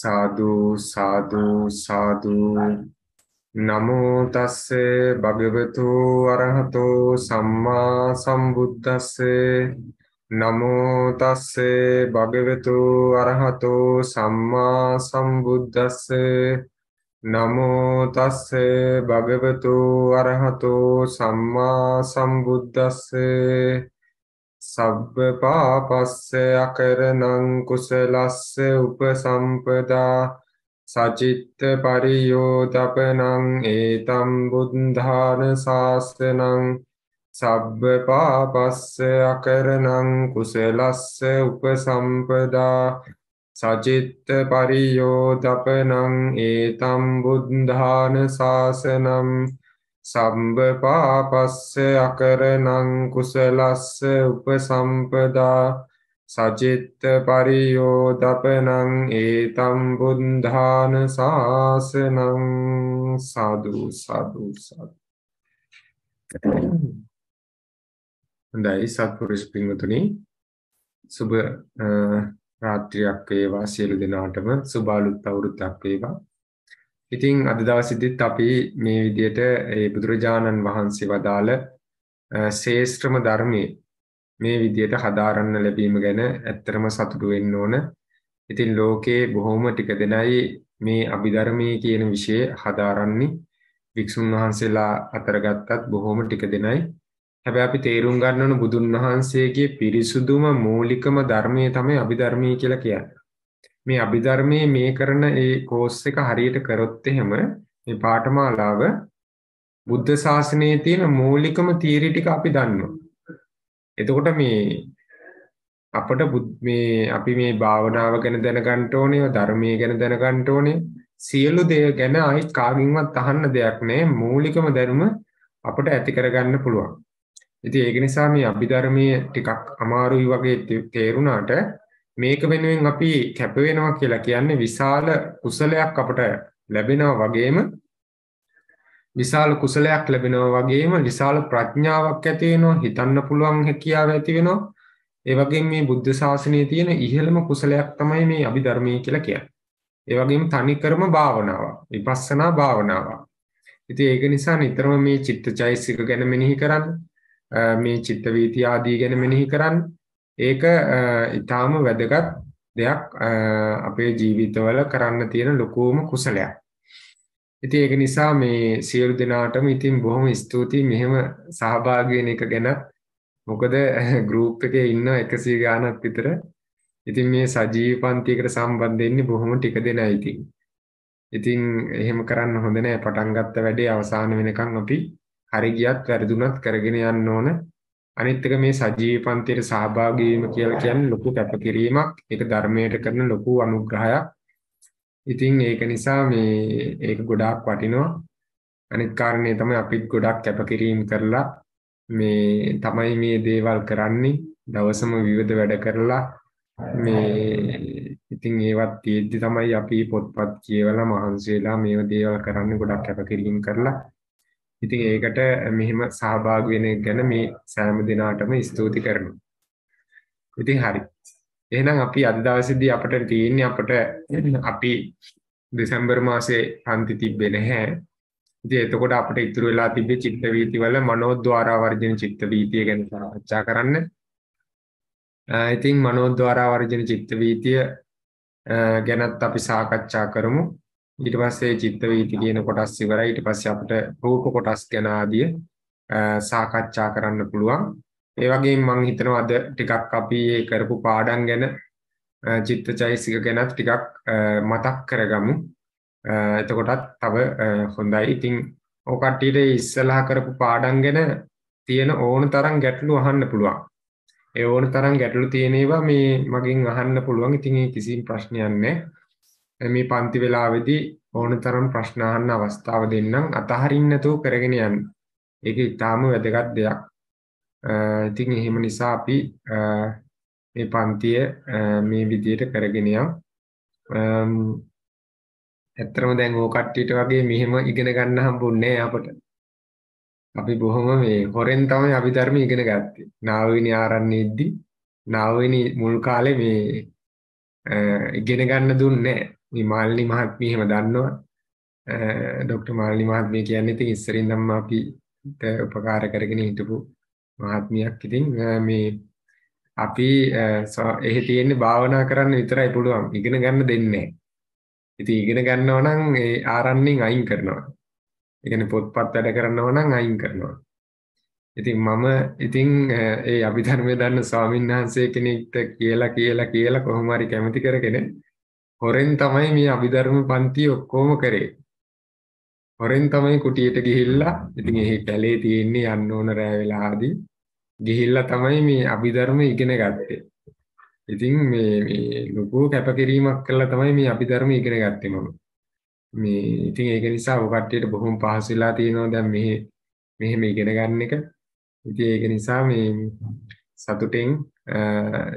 සාදු සාදු සාදු නමෝ තස්සේ භගවතු අරහතෝ සම්මා සම්බුද්දස්සේ නමෝ තස්සේ භගවතු අරහතෝ සම්මා සම්බුද්දස්සේ නමෝ තස්සේ භගවතු අරහතෝ සම්මා සම්බුද්දස්සේ සබ්බ පාපස්ස අකරණං කුසලස්ස උපසම්පදා සචිත්ත පරියෝතපනං ඒතම් බුද්ධාන ශාස්තනං සබ්බ පාපස්ස අකරණං කුසලස්ස උපසම්පදා සචිත්ත පරියෝතපනං ඒතම් බුද්ධාන ශාසනම් සම්බ පාපස්ස අකරණං කුසලස්ස උපසම්පදා සචිත්ත පරියෝදපනං ඒතම් බුද්ධාන සාසනං සාදු සාදු සාදු හොඳයි සත්පුරුෂ පින්වතුනි සුබ රාත්‍රියක් වේවා සියලු දෙනාටම සුබ අලුත් අවුරුද්දක් වේවා ඉතින් අද දවසේදීත් අපි මේ විදිහට ඒ බුදුරජාණන් වහන්සේ වදාළ ශේෂ්ත්‍රම ධර්මයේ මේ විදිහට හදාරන්න ලැබීම ගැන ඇත්තටම සතුටු වෙන්න ඕන. ඉතින් ලෝකේ බොහොම ටික දෙනයි මේ අභිධර්මයේ කියන વિષය හදාරන්නේ වික්ෂුන් වහන්සේලා අතර ගත්තත් බොහොම ටික දෙනයි. හැබැයි අපි තේරුම් ගන්න ඕන බුදුන් වහන්සේගේ පිරිසුදුම මූලිකම ධර්මයේ තමයි අභිධර්මයේ කියලා කියන්නේ. මේ අභිධර්මයේ මේ කරන ඒ කෝස් එක හරියට කරොත් එහෙම මේ පාඨමාලාව බුද්ධ ශාසනයේ තියෙන මූලිකම තීරි ටික අපි දන්නවා. එතකොට මේ අපට මේ අපි මේ භාවනාව ගැන දැනගන්න ඕනේ, ධර්මයේ ගැන දැනගන්න ඕනේ. සියලු දේ ගැන ආයිත් කාගෙන්වත් අහන්න දෙයක් නැහැ. මූලිකම දැනුම අපට ඇති කරගන්න පුළුවන්. ඉතින් ඒක නිසා මේ අභිධර්මයේ ටිකක් අමාරුයි වගේ තේරුණාට මේක වෙනුවෙන් අපි කැප වෙනවා කියලා කියන්නේ විශාල කුසලයක් අපට ලැබෙනවා වගේම විශාල කුසලයක් ලැබෙනවා වගේම විශාල ප්‍රඥාවක් ඇති වෙනවා හිතන්න පුළුවන් හැකියාව ඇති වෙනවා ඒ වගේම මේ බුද්ධ ශාසනයේ තියෙන ඉහළම කුසලයක් තමයි මේ අභිධර්මයේ කියලා කියන්නේ ඒ වගේම තනිකරම භාවනාවක් විපස්සනා භාවනාවක් ඉතින් ඒක නිසා නිතරම මේ චිත්තචෛසික ගැන මෙනෙහි කරන්න මේ චිත්ත වීති ආදී ගැන මෙනෙහි කරන්න ඒක ඉතාම වැදගත් දෙයක් අපේ ජීවිතවල කරන්න තියෙන ලොකෝම කුසලයක්. ඉතින් ඒක නිසා මේ සියලු දෙනාටම ඉතින් බොහොම ස්තුතියි මෙහෙම සහභාගී වෙන එක ගැන. මොකද ගෲප් එකේ ඉන්න 100 ගානක් විතර. ඉතින් මේ සජීව පන්තියකට සම්බන්ධ වෙන්නේ බොහොම ටික දෙනා ඉතින්. ඉතින් එහෙම කරන්න හොඳ නෑ පටන් ගත්ත වැඩේ අවසාන වෙනකන් අපි හරි ගියත් වැරදුනත් කරගෙන යන්න ඕන අනිත් එක මේ සජීවී පන්තියට සහභාගී වීම කියලා කියන්නේ ලොකු කැපකිරීමක්. ඒක ධර්මයට කරන ලොකු අනුග්‍රහයක්. ඉතින් ඒක නිසා මේ ඒක ගොඩාක් වටිනවා. අනිත් කාරණේ තමයි අපිත් ගොඩක් කැපකිරීම කරලා මේ තමයි මේ දේවල් කරන්නේ. දවසම විවිධ වැඩ කරලා මේ ඉතින් ඒවත් තියෙද්දි තමයි අපි පොත්පත් කියවලා මහන්සි වෙලා මේව දේවල් කරන්න ගොඩක් කැපකිරීම කරලා ඉතින් ඒකට මෙහෙම සහභාගී වෙන එක ගැන මේ සෑම දිනාටම ස්තුති කරනවා. ඉතින් හරි. එහෙනම් අපි අද දවසේදී අපිට තියෙන්නේ අපිට අපි දෙසැම්බර් මාසේ පන්ති තිබ්බේ නැහැ. ඉතින් එතකොට අපිට ඉතුරු වෙලා තිබ්බේ චිත්ත වීති වල මනෝද්වාර වර්ජන චිත්ත වීතිය ගැන සාකච්ඡා කරන්න. ඉතින් මනෝද්වාර වර්ජන චිත්ත වීතිය ගැනත් අපි සාකච්ඡා කරමු. ඊට පස්සේ චිත්ත වීති කියන කොටස් ඉවරයි ඊට පස්සේ අපිට රූප කොටස් ගැන ආදී සාකච්ඡා කරන්න පුළුවන් ඒ වගේම මම හිතනවා අද ටිකක් අපි කරපු පාඩම් ගැන චිත්තචෛසික ගැනත් ටිකක් මතක් කරගමු එතකොටත් තව හොඳයි ඉතින් ඔය කට්ටියට ඉස්සලා කරපු පාඩම් ගැන තියෙන ඕන තරම් ගැටලු අහන්න පුළුවන් ඒ ඕන තරම් ගැටලු තියෙන ඒවා මේ මගෙන් අහන්න පුළුවන් ඉතින් ඒ කිසිම ප්‍රශ්නයක් නැහැ මේ පන්ති වෙලාවේදී ඕනතරම් ප්‍රශ්න අහන්න අවස්ථාව දෙන්නම් අතහරින්න නැතුව කරගෙන යන්න. ඒක ඊටාම වැදගත් දෙයක්. ඉතින් එහෙම නිසා අපි මේ පන්තිය මේ විදිහට කරගෙන යම්. ඇත්තම දැන් ඕ කට්ටියට වගේ මෙහෙම ඉගෙන ගන්න හම්බුන්නේ අපට. අපි බොහොම මේ හොරෙන් තමයි අභිධර්ම ඉගෙන ගත්තේ. නාවිනී ආරණ්‍යයේදී නාවිනී මුල් කාලේ මේ ඉගෙන ගන්න දුන්නේ නැහැ. මේ මාලිනි මහත්මිය එහෙම දන්නවා. ડોક્ટર මාලිනි මහත්මිය කියන්නේ ඉතින් ඉස්සරින් නම් අපිට උපකාර කරගෙන හිටපු මහත්මියක්. ඉතින් මේ අපි එහෙ තියෙන්නේ භාවනා කරන්න විතරයි පුළුවන්. ඉගෙන ගන්න දෙන්නේ ඉතින් ඉගෙන ගන්නව නම් ඒ ආරණ්‍යෙන් අයින් කරනවා. ඒ කියන්නේ පොත්පත් වැඩ කරනව නම් අයින් කරනවා. ඉතින් මම ඉතින් ඒ අභිධර්මය දන්න ස්වාමීන් වහන්සේ කෙනෙක්ට කියලා කියලා කියලා කොහොම හරි කැමති කරගෙන හොරෙන් තමයි මේ අභිධර්ම පන්ති ඔක්කොම කරේ. හොරෙන් තමයි කුටියට ගිහිල්ලා ඉතින් එහි කැලේ තියෙන්නේ යන්න ඕන රෑ වෙලාදී ගිහිල්ලා තමයි මේ අභිධර්ම ඉගෙන ගත්තේ. ඉතින් මේ මේ ලොකු කැපකිරීමක් කළා තමයි මේ අභිධර්ම ඉගෙන ගත්තේ මම. මේ ඉතින් ඒක නිසා ඔය කට්ටියට බොහොම පහසු වෙලා තියෙනවා දැන් මෙහි මෙහෙම ඉගෙන ගන්න එක. ඉතින් ඒක නිසා මේ සතුටින්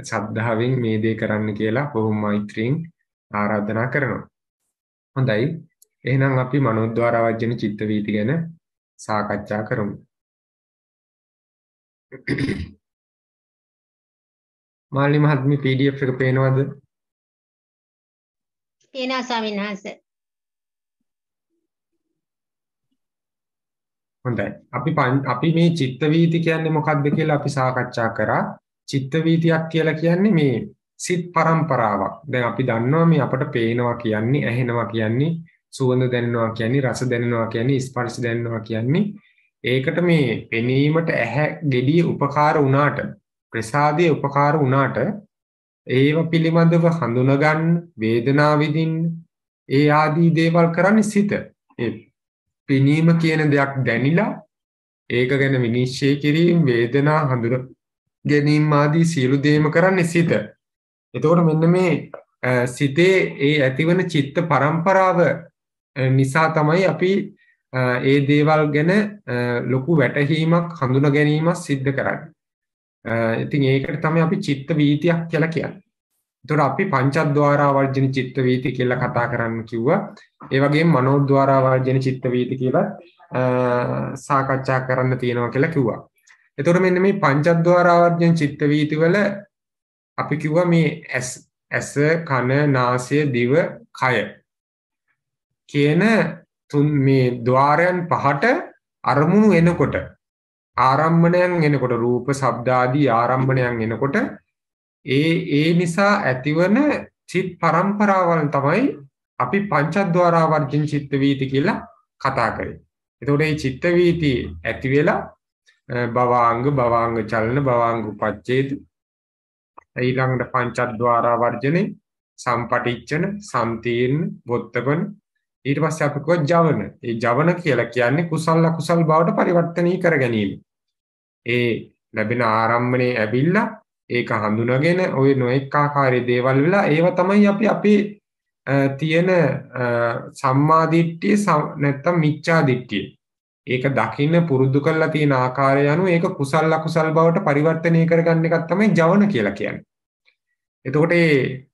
සද්ධාවෙන් මේ දේ කරන්න කියලා බොහොම මෛත්‍රියෙන් ආරාධනා කරනවා. හොඳයි. එහෙනම් අපි මනෝද්වාර වජ්ජන චිත්ත වීති ගැන සාකච්ඡා කරමු. මාලි මහත්මි PDF එක පේනවද? පේනවා ස්වාමීන් වහන්සේ. හොඳයි. අපි අපි මේ චිත්ත වීති කියන්නේ මොකක්ද කියලා අපි සාකච්ඡා කරා. චිත්ත වීතියක් කියලා කියන්නේ මේ සිත් පරම්පරාවක්. දැන් අපි දන්නවා මේ අපට පේනවා කියන්නේ, ඇහෙනවා කියන්නේ, සුවඳ දැනෙනවා කියන්නේ, රස දැනෙනවා කියන්නේ, ස්පර්ශ දැනෙනවා කියන්නේ ඒකට මේ පෙනීමට ඇහැ gediye උපකාර වුණාට, ප්‍රසාදයේ උපකාර වුණාට ඒව පිළිබඳව හඳුනගන්න, වේදනා විඳින්න, ඒ ආදී දේවල් කරන්නේ සිත. ඒ පෙනීම කියන දෙයක් දැනිලා ඒක ගැන විනිශ්චය කිරීම වේදනා හඳුන ගැනීම ආදී සියලු දේම කරන්නේ සිත. එතකොට මෙන්න මේ සිතේ ඒ ඇතිවන චිත්ත පරම්පරාව නිසා තමයි අපි ඒ දේවල් ගැන ලොකු වැටහීමක් හඳුන ගැනීමක් සිද්ධ කරන්න. ඉතින් ඒකට තමයි අපි චිත්ත වීතියක් කියලා කියන්නේ. එතකොට අපි පංචද්වාරා වර්ජන චිත්ත වීති කියලා කතා කරන්න කිව්වා. ඒ වගේම මනෝද්වාරා වර්ජන චිත්ත වීති කියලා සාකච්ඡා කරන්න තියෙනවා කියලා කිව්වා. එතකොට මෙන්න මේ පංචද්වාරා වර්ජන චිත්ත වීති වල අපි කිව්වා මේ ඇස් ඇස කන නාසය දිව කය කියන තුන් මේ ద్వාරයන් පහට අරමුණු එනකොට ආරම්භණයන් එනකොට රූප ශබ්ද ආදී ආරම්භණයන් එනකොට ඒ ඒ නිසා ඇතිවන චිත් පරම්පරාවල් තමයි අපි පංචද්වාරා වර්ජින් චිත්ත වීති කියලා කතා කරේ. එතකොට මේ චිත්ත වීති ඇති වෙලා භවාංග භවාංග චලන භවාංග උපච්ඡේද ඊළඟට පංචද්වාරා වර්ජනේ සම්පටිච්චන සම්තීර්ණ බොත්තපන ඊට පස්සේ අපි කිව්වා ජවන. ඒ ජවන කියලා කියන්නේ කුසල අකුසල් බවට පරිවර්තනය කර ගැනීම. ඒ ලැබෙන ආරම්භනේ ඇවිල්ලා ඒක හඳුනගෙන ওই නොඑක ආකාරයේ දේවල් වෙලා ඒව තමයි අපි අපේ තියෙන සම්මා දිට්ඨිය නැත්තම් මිච්ඡා දිට්ඨිය ඒක දකින්න පුරුදු කරලා තියෙන ආකාරය අනුව ඒක කුසල් අකුසල් බවට පරිවර්තනය කරගන්න එකක් තමයි ජවන කියලා කියන්නේ. එතකොට මේ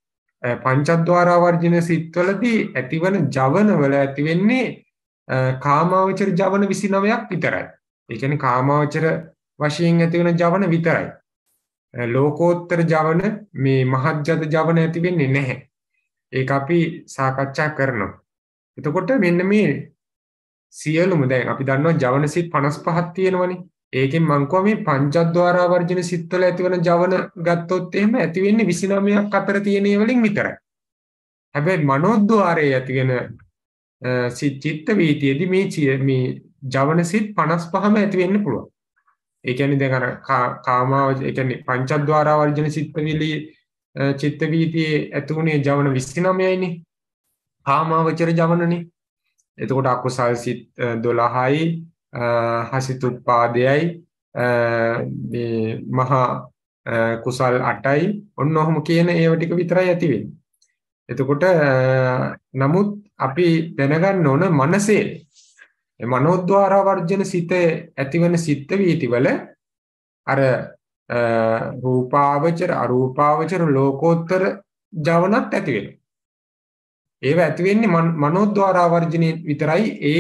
පංචද්වාර වර්ජින සිත්වලදී ඇතිවන ජවනවල ඇති වෙන්නේ කාමාවචර ජවන 29ක් විතරයි. ඒ කියන්නේ කාමාවචර වශයෙන් ඇතිවන ජවන විතරයි. ලෝකෝත්තර ජවන මේ මහජ්ජත ජවන ඇති වෙන්නේ නැහැ. ඒක අපි සාකච්ඡා කරනවා. එතකොට මෙන්න මේ සියලුම දැන් අපි දන්නවා ජවන සිත් 55ක් තියෙනවනේ. ඒකෙන් මං කියවා මේ පංචද්වාරා වර්ජන සිත්වල ඇතිවන ජවන ගත්තොත් එහෙම ඇති වෙන්නේ 29ක් අතර තියෙන ඒවලින් විතරයි. හැබැයි මනෝද්වාරයේ ඇතිගෙන චිත්ත වීතියේදී මේ මේ ජවන සිත් 55ම ඇති වෙන්න පුළුවන්. ඒ කියන්නේ දැන් අර කාමාව ඒ කියන්නේ පංචද්වාරා වර්ජන සිත්විලි චිත්ත වීතියේ ඇතුණේ ජවන 29යිනේ. කාමාවචර ජවනනේ. එතකොට අකුසල් සිත් 12යි හසිතුප්පාදයයි මේ මහා කුසල් 8යි ඔන්න ඔහොම කියන ඒව ටික විතරයි ඇති වෙන්නේ. එතකොට නමුත් අපි දැනගන්න ඕන මනසේ මනෝද්වාර වර්ජන සිතේ ඇතිවන සිත් වීතිවල අර රූපාවචර අරූපාවචර ලෝකෝත්තර ජවනත් ඇති වෙනවා. ඒව ඇති වෙන්නේ මනෝද්වාරා වර්ජනයේ විතරයි ඒ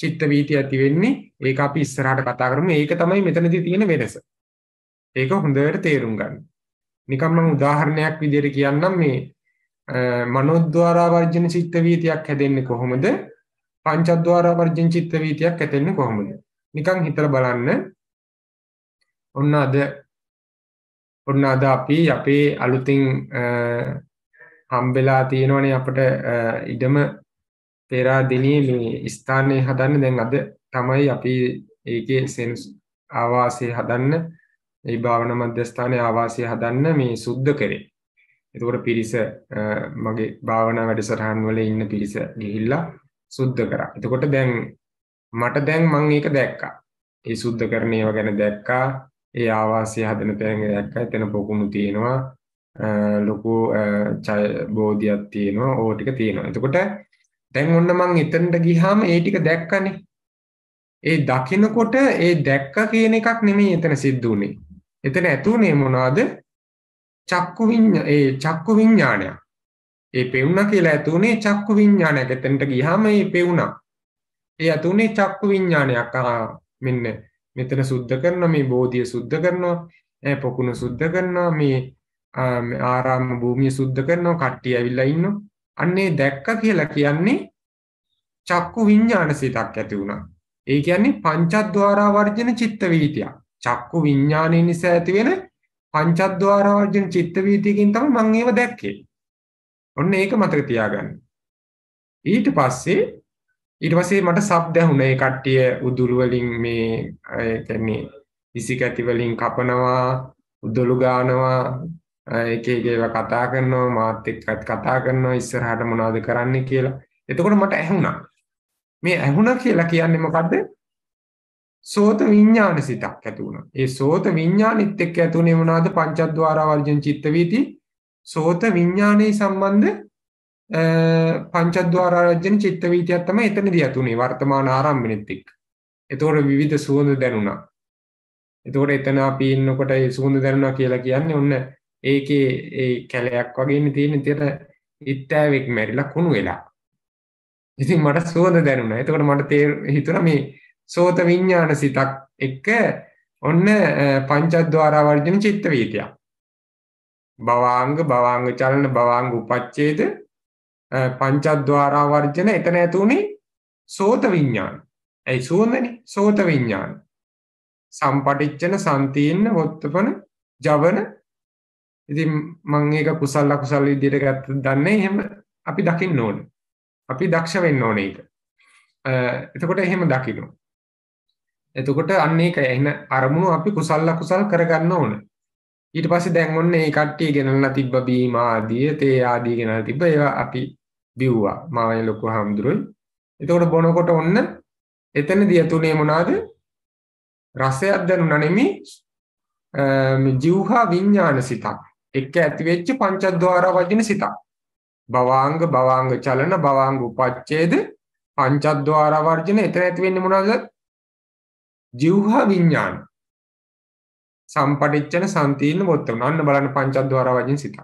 චිත්ත වීතිය ඇති වෙන්නේ. ඒක අපි ඉස්සරහට කතා කරමු. ඒක තමයි මෙතනදී තියෙන වෙනස. ඒක හොඳට තේරුම් ගන්න. නිකම් මම උදාහරණයක් විදිහට කියන්නම් මේ මනෝද්වාරා වර්ජන චිත්ත වීතියක් හැදෙන්නේ කොහොමද? පංචද්වාරා වර්ජන චිත්ත වීතියක් හැදෙන්නේ කොහොමද? නිකන් හිතලා බලන්න. ඔන්න අද ඔන්න අද අපි අපේ අලුතින් හම්බෙලා තියෙනවනේ අපට ඉඩම පෙරාදෙනේ මේ ස්ථානය හදන්න දැන් අද තමයි අපි ඒකේ සෙන්ස් ආවාසය හදන්න ඒ භාවනා මධ්‍යස්ථානයේ ආවාසය හදන්න මේ සුද්ධ කරේ. එතකොට පිරිස මගේ භාවනා වැඩසටහන් වල ඉන්න පිරිස ගිහිල්ලා සුද්ධ කරා. එතකොට දැන් මට දැන් මම ඒක දැක්කා. ඒ සුද්ධකරණය ගැන දැක්කා. ඒ ආවාසය හදන තැන දැක්කා. එතන පොකුණු තියෙනවා. ලොකු බෝධියක් තියෙනවා ඕ ටික තියෙනවා. එතකොට දැන් ඔන්න මං එතනට ගිහාම ඒ ටික දැක්කනේ. ඒ දකිනකොට ඒ දැක්ක කියන එකක් නෙමෙයි එතන සිද්ධ වුනේ. එතන ඇතුනේ මොනවද? චක්කු විඤ්ඤා ඒ චක්කු විඤ්ඤාණය. ඒ පෙවුනා කියලා ඇතුනේ චක්කු විඤ්ඤාණයක්. එතනට ගිහාම ඒ පෙවුනා. ඒ ඇතුනේ චක්කු විඤ්ඤාණයක්. මෙන්න මෙතන සුද්ධ කරනවා මේ බෝධිය සුද්ධ කරනවා. පොකුණ සුද්ධ කරනවා මේ ආරාම භූමිය සුද්ධ කරනවා කට්ටිය ඇවිල්ලා ඉන්නවා. අන්නේ දැක්ක කියලා කියන්නේ චක්කු විඤ්ඤාණ සිතක් ඇති වුණා. ඒ කියන්නේ පංචද්වාරා වර්ජන චිත්ත වීතියක්. චක්කු විඤ්ඤාණය නිසා ඇති වෙන පංචද්වාරා වර්ජන චිත්ත වීතියකින් තමයි මම ඒව දැක්කේ. ඔන්න ඒක මතක තියාගන්න. ඊට පස්සේ ඊට පස්සේ මට සබ් දැහුණා ඒ කට්ටිය උදුළු වලින් මේ ඒ කියන්නේ ඉසිකැටි වලින් කපනවා උදළු ගානවා එක එක ඒවා කතා කරනවා මාත් එක්කත් කතා කරනවා ඉස්සරහට මොනවද කරන්න කියලා. එතකොට මට ඇහුණා. මේ ඇහුණා කියලා කියන්නේ මොකද්ද? සෝත විඥාන සිතක් ඇති වුණා. ඒ සෝත විඥානෙත් එක්ක ඇතුනේ මොනවද? පංචද්වාර වර්ජන චිත්ත වීති සෝත විඥානයේ සම්බන්ධ පංචද්වාර වර්ජන චිත්ත වීතියක් තමයි එතනදී ඇතුනේ වර්තමාන ආරම්භනෙත් එක්ක. එතකොට විවිධ සුවඳ දැනුණා. එතකොට එතන අපි ඉන්නකොට ඒ සුවඳ දැනුණා කියලා කියන්නේ ඔන්න ඒක ඒ කැලයක් වගේන තියෙන තියට ඉත්තෑවෙක් මැරිලා කුණු වෙලා ඉතින් මට සුවඳ දැනුණා එතකොට මට තේ හිතුන මේ සෝත විඤ්ඥාන සිතක් එක්ක ඔන්න පංචත්්වාරාවර්ජන චිත්ත වීතියක් බවාංග බවාංග චලන බවාංග උපච්චේද පංචත්්වාරාවර්ජන එතන ඇතුුණේ සෝත විඤ්ඥාන ඇයි සුවඳන සෝත විඤ්ඥාන සම්පටිච්චන සන්තියන්න හොත්තපන ජවන ඉතින් මං ඒක කුසල් අකුසල් විදියට ගත්ත දන්නේ එහෙම අපි දකින්න ඕනේ. අපි දක්ෂ වෙන්න ඕනේ ඒක. එතකොට එහෙම දකින්න. එතකොට අන්න ඒක එන අරමුණු අපි කුසල් අකුසල් කරගන්න ඕනේ. ඊට පස්සේ දැන් ඔන්න මේ කට්ටිය ගෙනල්ලා තිබ්බ බීම ආදී තේ ආදී ගෙනල්ලා තිබ්බ ඒවා අපි බිව්වා. මාවයි ලොකු හාමුදුරුවෝ. එතකොට බොනකොට ඔන්න එතනදී ඇතුනේ මොනවාද? රසයක් දැනුණා නෙමේ ජීවහා විඤ්ඥාන සිතක් එක්ක ඇතිවෙච්ච පංචද්වාර වජින සිතක් බවාංග බවාංග චලන බවාංග උපච්ඡේද පංචද්වාර වර්ජන එතන ඇති වෙන්නේ මොනවද ජීවහ විඥාන සම්පටිච්ඡන සම්තීන වොත්තන අන්න බලන්න පංචද්වාර වජින සිතක්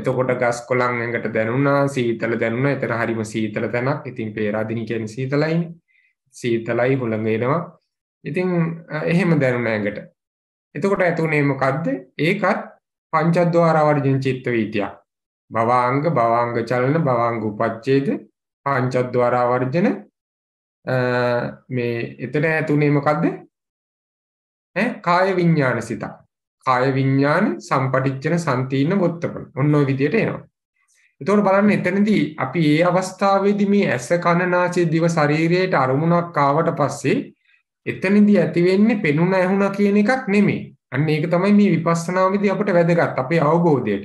එතකොට ගස් කොළන් ඇඟට දැනුණා සීතල දැනුණා එතන හරිම සීතල තැනක් ඉතින් පේරාදිනි කියන්නේ සීතලයිනේ සීතලයි හුළඟ එනවා ඉතින් එහෙම දැනුණා ඇඟට එතකොට ඇතුනේ මොකද්ද ඒකත් පංචද්වාරවර්ජන චිත්ත වීතියක් භවාංග භවාංග චලන භවාංග උපච්ඡේද පංචද්වාරවර්ජන මේ එතන ඇතුනේ මොකද්ද ඈ කාය විඥාන සිතක් කාය විඥාන සම්පටිච්චන සම්තීන වොත්තපන ඔන්න ඔය විදියට එනවා එතකොට බලන්න එතනදී අපි ඒ අවස්ථාවේදී මේ ඇස කන නාසය දිව ශරීරයට අරමුණක් ආවට පස්සේ එතනදී ඇති වෙන්නේ පෙනුන ඇහුණ කියන එකක් නෙමෙයි අන්න ඒක තමයි මේ විපස්සනාවේදී අපට වැදගත් අපේ අවබෝධයට.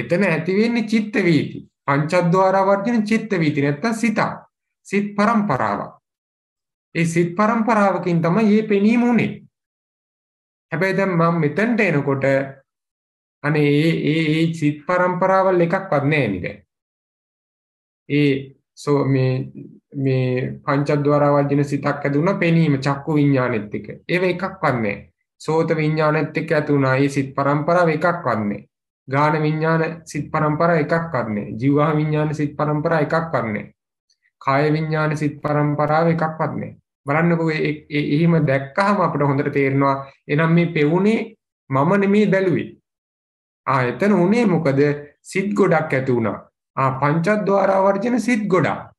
එතන ඇති වෙන්නේ චිත්ත වීති. පංචද්වාර වර්ධින චිත්ත වීති නැත්තම් සිත. සිත් પરම්පරාවක්. ඒ සිත් પરම්පරාවකින් තමයි මේ පෙනීම උනේ. හැබැයි දැන් මම මෙතෙන්ට එනකොට අනේ ඒ ඒ ඒ සිත් પરම්පරාවල් එකක්වත් නැහැ නේද? ඒ සෝ මේ මේ පංචද්වාර වර්ධින සිතක් ඇදුණා පෙනීම චක්කු විඥානෙත් එක. ඒව එකක්වත් නැහැ. සෝත විඤ්ඥානත් එක් ඇතුුණා ඒ සිත් පරම්පරාව එකක් වන්නේ ගාන විඤ්ඥාන සිත් පරම්පරා එකක් වන්නේ ජිවවා විඤ්ඥාන සිත් පරම්පරා එකක් වන්නේ කාය විඤ්ඥාන සිත් පරම්පරාව එකක් වන්නේ බලන්නකු එහෙම දැක්කහම අපට හොඳට තේරෙනවා එනම් මේ පෙවුණේ මම නෙමේ බැලුවේ ආ එතන උනේ මොකද සිත් ගොඩක් ඇති වුණා ආ පංචද්වාරාවර්ජන සිත් ගොඩක්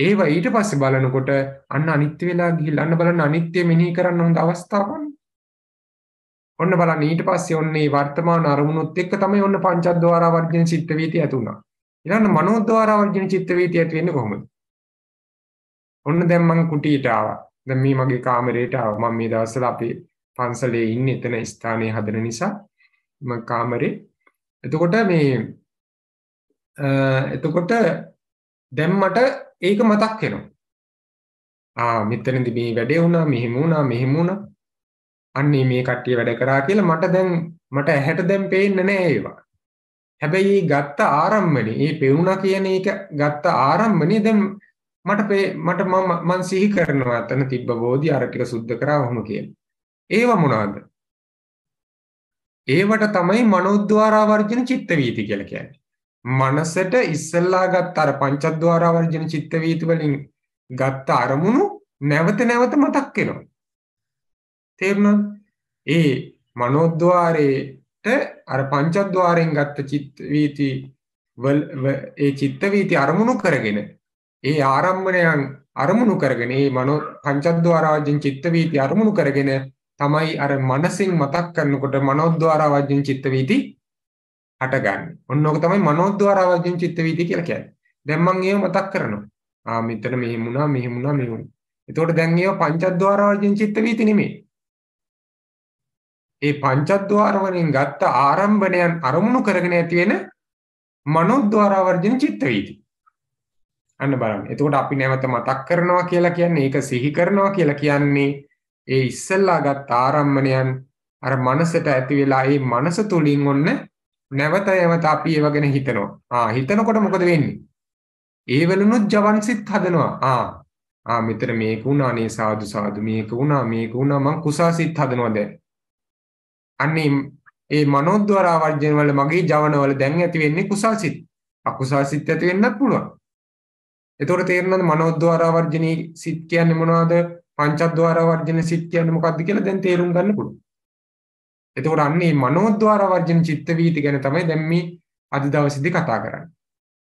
ඒව ඊට පස්සේ බලනකොට අන්න අනිත්‍ය වෙලා ගිහිල්ලා අන්න බලන්න අනිත්‍ය මෙනෙහි කරන්න හොඳ අවස්ථාවක්. ඔන්න බලන්න ඊට පස්සේ ඔන්න මේ වර්තමාන අරමුණුත් එක්ක තමයි ඔන්න පංචද්වාර වර්ජන චිත්ත වීතිය ඇති වුණා. ඊළඟ මනෝද්වාර වර්ජන චිත්ත වීතිය ඇති වෙන්නේ කොහොමද? ඔන්න දැන් මම කුටියට ආවා. දැන් මේ මගේ කාමරේට ආවා. මම මේ දවස්වල අපේ පන්සලේ ඉන්නේ එතන ස්ථානයේ හදන නිසා මම කාමරේ. එතකොට මේ එතකොට දැම්මට ඒක මතක් වෙනවා මෙතනදි මේ වැඩේ වුණා මෙහිම වුණා මෙහිම වුණා අන්නේ මේ කට්ටිය වැඩ කරා කියලා මට දැන් මට ඇහැට දැන් පේන්නේ නෑ ඒවා හැබැයි ගත්ත ආරම්භනේ ඒ පෙවුණා කියන එක ගත්ත ආරම්භනේ දැන් මට මට මම මං සිහි කරනවා අතන තිබ්බ බෝධි අර ටික සුද්ධ කරා වහම කියලා. ඒව මොනවද? ඒවට තමයි මනෝද්වාරා වර්ජින චිත්ත වීති කියලා කියන්නේ. මනසට ඉස්සල්ලා ගත් අර පංචද්වාර වර්ජන චිත්ත වීති වලින් ගත්ත අරමුණු නැවත නැවත මතක් වෙනවා. තේරුණාද? ඒ මනෝද්වාරයේට අර පංචද්වාරයෙන් ගත්ත චිත්ත වීති ඒ චිත්ත වීති අරමුණු කරගෙන ඒ ආරම්භණයන් අරමුණු කරගෙන ඒ මනෝ පංචද්වාරාජ්‍යන් චිත්ත වීති අරමුණු කරගෙන තමයි අර මනසින් මතක් කරනකොට මනෝද්වාරාජ්‍යන් චිත්ත වීති හටගන්නේ. ඔන්න ඕක තමයි මනෝද්වාර ආවර්ජන චිත්ත වීදි කියලා කියන්නේ. දැන් මම ඒව මතක් කරනවා. ආ මෙතන මෙහෙම වුණා මෙහෙම වුණා මෙහෙම වුණා. එතකොට දැන් ඒව පංචද්වාර ආවර්ජන චිත්ත වීදි නෙමෙයි. ඒ පංචද්වාර වලින් ගත්ත ආරම්භණයන් අරමුණු කරගෙන ඇති වෙන මනෝද්වාර ආවර්ජන චිත්ත වීදි. අන්න බලන්න. එතකොට අපි නැවත මතක් කරනවා කියලා කියන්නේ ඒක සිහි කරනවා කියලා කියන්නේ ඒ ඉස්සල්ලා ගත් ආරම්භණයන් අර මනසට ඇති වෙලා ඒ මනස තුලින් ඔන්න නැවත නැවත අපි ඒව ගැන හිතනවා. ආ හිතනකොට මොකද වෙන්නේ? ඒවලුනුත් ජවන්සිට හදනවා. ආ ආ මෙතන මේක වුණා නේ සාදු සාදු මේක වුණා මේක වුණා මං කුසාසිට හදනවා දැන්. අන්නේ ඒ මනෝද්වාර ආවර්ජන වල මගේ ජවනවල දැන් ඇති වෙන්නේ කුසාසිට. අකුසාසිට ඇති වෙන්නත් පුළුවන්. එතකොට තේරෙනවද මනෝද්වාර ආවර්ජනී සිත් කියන්නේ මොනවද? පංචද්වාර ආවර්ජන සිත් කියන්නේ මොකක්ද කියලා දැන් තේරුම් ගන්න පුළුවන්. එතකොට අන්න මේ මනෝද්වාර වර්ජන චිත්ත වීති ගැන තමයි දැන් මේ අද දවසේදී කතා කරන්නේ.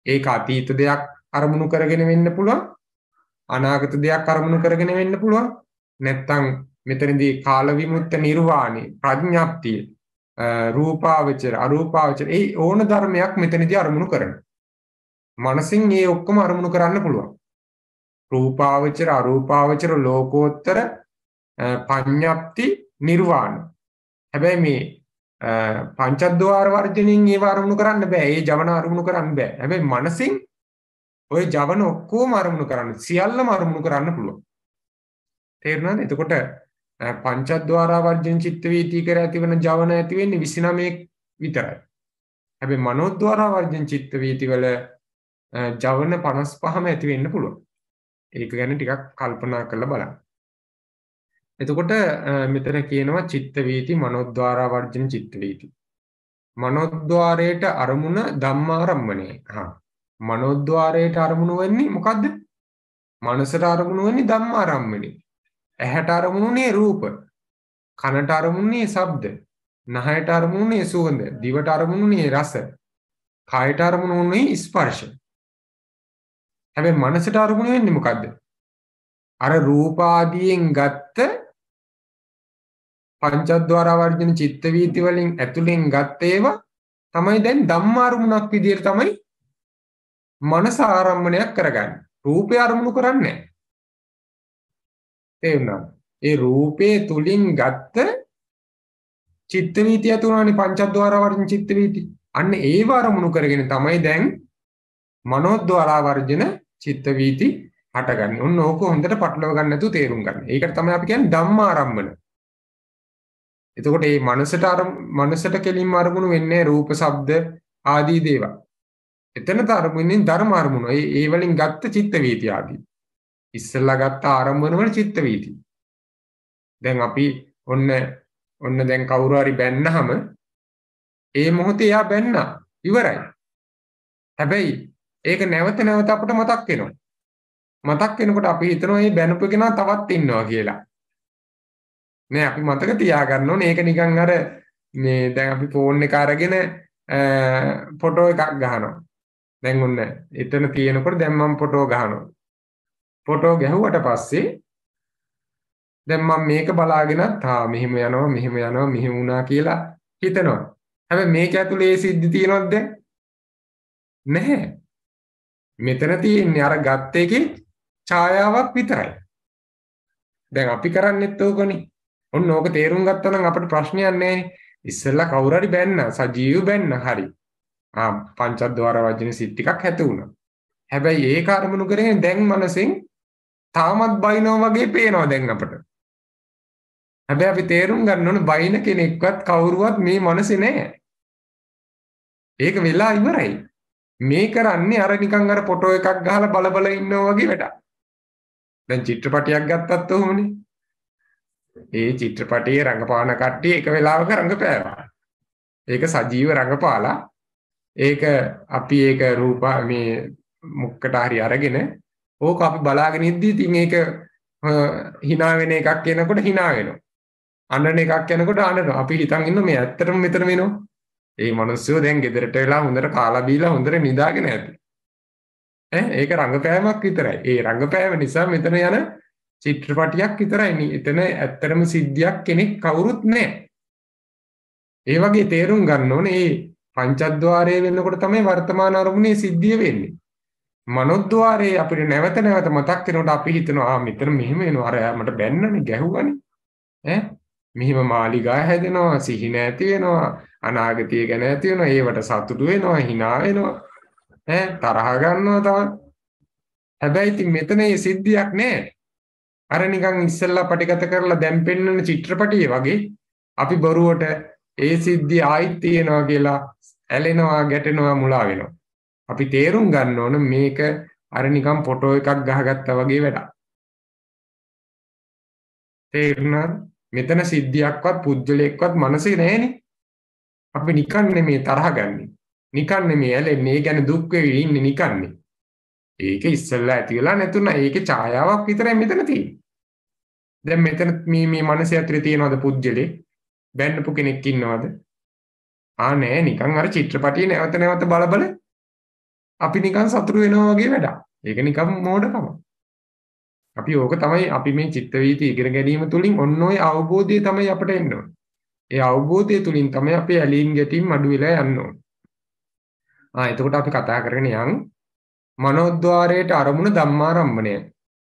ඒක අතීත දෙයක් අරමුණු කරගෙන වෙන්න පුළුවන්. අනාගත දෙයක් අරමුණු කරගෙන වෙන්න පුළුවන්. නැත්තම් මෙතනදී කාල විමුක්ත නිර්වාණය ප්‍රඥාප්තිය රූපාවචර අරූපාවචර ඒ ඕන ධර්මයක් මෙතනදී අරමුණු කරනවා. මනසින් මේ ඔක්කොම අරමුණු කරන්න පුළුවන්. රූපාවචර අරූපාවචර ලෝකෝත්තර පඤ්ඤප්ති නිර්වාණ හැබැයි මේ පංචද්වාර වර්ජනයෙන් ඒව අරමුණු කරන්න බෑ. ඒ ජවන අරමුණු කරන්න බෑ. හැබැයි මනසින් ওই ජවන ඔක්කොම අරමුණු කරන්න සියල්ලම අරමුණු කරන්න පුළුවන්. තේරුණාද? එතකොට පංචද්වාර වර්ජන චිත්ත වීති කර ඇතිවන ජවන ඇති වෙන්නේ 29 විතරයි. හැබැයි මනෝද්වාර වර්ජන චිත්ත වීති වල ජවන 55ම ඇති වෙන්න පුළුවන්. ඒක ගැන ටිකක් කල්පනා කරලා බලන්න. එතකොට මෙතන කියනවා චිත්ත වීති මනෝද්වාරා වර්ජන චිත්ත වීති. මනෝද්වාරයට අරමුණ ධම්මාරම්මණය. හා. මනෝද්වාරයට අරමුණු වෙන්නේ මොකද්ද? මනසට අරමුණු වෙන්නේ ධම්මාරම්මණය. ඇහැට අරමුණුනේ රූප. කනට අරමුණුනේ ශබ්ද. නහයට අරමුණුනේ සුවඳ. දිවට අරමුණුනේ රස. කායට අරමුණුනේ ස්පර්ශ. හැබැයි මනසට අරමුණු වෙන්නේ මොකද්ද? අර රූපාදියෙන් ගත්ත පංචද්වාර වර්ජන චිත්ත වීති වලින් ඇතුලෙන් ගත් ඒවා තමයි දැන් ධම්මා අරමුණක් විදියට තමයි මනස ආරම්මණයක් කරගන්නේ. රූපය අරමුණු කරන්නේ නැහැ. තේරුණාද? ඒ රූපේ තුලින් ගත්ත චිත්ත වීති ඇතුළානේ පංචද්වාර වර්ජන චිත්ත වීති. අන්න ඒව අරමුණු කරගෙන තමයි දැන් මනෝද්වාර වර්ජන චිත්ත වීති හටගන්නේ. ඔන්න ඕක හොඳට පටලව ගන්න නැතුව තේරුම් ගන්න. ඒකට තමයි අපි කියන්නේ ධම්මාරම්මන. එතකොට මේ මනසට අර මනසට කෙලින්ම අරමුණු වෙන්නේ රූප, ශබ්ද ආදී දේවල්. එතන තරමුණින් ධර්ම අරමුණු. ඒ ඒ වලින් ගත්ත චිත්ත වීති ආදී. ඉස්සෙල්ලා ගත්ත ආරම්භන වල චිත්ත වීති. දැන් අපි ඔන්න ඔන්න දැන් කවුරු හරි බැන්නහම ඒ මොහොතේ එයා බැන්නා ඉවරයි. හැබැයි ඒක නැවත නැවත අපිට මතක් වෙනවා. මතක් වෙනකොට අපි හිතනවා මේ බැනපු කෙනා තවත් ඉන්නවා කියලා. නේ අපි මතක තියාගන්න ඕනේ. ඒක නිකන් අර මේ දැන් අපි ෆෝන් එක අරගෙන ෆොටෝ එකක් ගහනවා. දැන් ඔන්න එතන තියෙනකොට දැන් මම ෆොටෝ ගහනවා. ෆොටෝ ගැහුවට පස්සේ දැන් මම මේක බලාගෙනත් ආ මෙහෙම යනවා මෙහෙම යනවා මෙහෙම වුණා කියලා හිතනවා. හැබැයි මේක ඇතුලේ ඒ සිද්ධි තියෙනවද නැහැ. මෙතන තියෙන්නේ අර ගත්ත එකේ ඡායාවක් විතරයි. දැන් අපි කරන්නෙත් ඕකනේ. ඔන්න ඕක තේරුම් ගත්තා නම් අපිට ප්‍රශ්නයක් නැහැ. ඉස්සෙල්ලා කවුරු හරි බැන්නා සජීව බැන්නා හරි. ආ පංචද්වාර වජින සිත් ටිකක් ඇති වුණා. හැබැයි ඒක අරමුණු කරගෙන දැන් මනසෙන් තාමත් බයිනවා වගේ පේනවා දැන් අපට. හැබැයි අපි තේරුම් ගන්න ඕන බයින කෙනෙක්වත් කවුරුවත් මේ මනසේ නැහැ. ඒක වෙලා ඉවරයි. මේ කරන්නේ අර නිකන් අර ෆොටෝ එකක් ගහලා බලබල ඉන්නවා වගේ වැඩක්. දැන් චිත්‍රපටයක් ගත්තත් උහුනේ. ඒ චිත්‍රපටයේ රඟපාන කට්ටිය එක වෙලාවක රඟපෑවා. ඒක සජීව රඟපාලා ඒක අපි ඒක රූප මේ මුක්කට හරි අරගෙන ඕක අපි බලාගෙන ඉද්දී ඉතින් ඒක hina වෙන එකක් කියනකොට hina වෙනවා. අඬන එකක් යනකොට අඬනවා. අපි හිතන් ඉන්න මේ ඇත්තටම මෙතන වෙනවා. ඒ මිනිස්සු දැන් ගෙදරට වෙලා හොඳට කාලා බීලා හොඳට නිදාගෙන ඇති. ඈ ඒක රංගපෑමක් විතරයි. ඒ රංගපෑම නිසා මෙතන යන චිත්‍රපටියක් විතරයි එතන ඇත්තරම සිද්ධියක් කෙනෙක් කවුරුත් නෑ ඒ වගේ තේරුම් ගන්න ඕනේ ඒ පංචද්වාරය වෙන්නකොට තමයි වර්තමාන අරමුණේ සිද්ධිය වෙන්නේ මනෝද්වාරයේ අපිට නැවත නැවත මතක් වෙනකොට අපි හිතනවා ආ මෙතන මෙහෙම වෙනවා අර මට බැන්නනේ ගැහුවනේ ඈ මෙහෙම මාලිගා හැදෙනවා සිහින ඇති වෙනවා අනාගතය ගැන ඇති වෙනවා ඒවට සතුටු වෙනවා hina වෙනවා ඈ තරහ ගන්නවා තමයි හැබැයි ඉතින් මෙතන මේ සිද්ධියක් නෑ අර නිකන් ඉස්සෙල්ලා පටිගත කරලා දැන් පෙන්වන චිත්‍රපටියේ වගේ අපි බොරුවට ඒ සිද්ධිය ආයිත් තියෙනවා කියලා ඇලෙනවා ගැටෙනවා මුලා වෙනවා. අපි තේරුම් ගන්න ඕන මේක අර නිකන් ෆොටෝ එකක් ගහගත්තා වගේ වැඩක්. තේරුණාද? මෙතන සිද්ධියක්වත් පුජ්‍යලයක්වත් මනසේ නැහෙනේ. අපි නිකන් නෙමේ තරහ ගන්නෙ. නිකන් නෙමේ ඇලෙන්නේ. ඒ ගැන දුක් වෙවි ඉන්නේ නිකන්නේ. ඒක ඉස්සෙල්ලා ඇති වෙලා නැතුණා. ඒකේ ඡායාවක් විතරයි මෙතන තියෙන්නේ. දැ මෙතන මේ මනස ඇතර තියෙනවද පුද්ජලේ බැන්නපු කෙනෙක් ඉන්නවද ආනෑ නිකං අර චිත්‍රපටිය නැවත නැවත බලබල අපි නිකන් සතුරු වෙනවා වගේ වැඩා ඒක නිකම් මෝඩකම අපි ඕක තමයි අපි මේ චිත්තවීති ඉගෙන ගැනීම තුළින් ඔන්න ඔය අවබෝධය තමයි අපට එන්න ඕන. ඒ අවබෝධය තුළින් තමයි අපේ ඇලීම් ගැටීම් අඩු වෙලා යන්න ඕන. ආ එතකොට අපි කතා කරගෙන යන් මනෝද්වාරයට අරමුණ ධම්මාරම්භණය.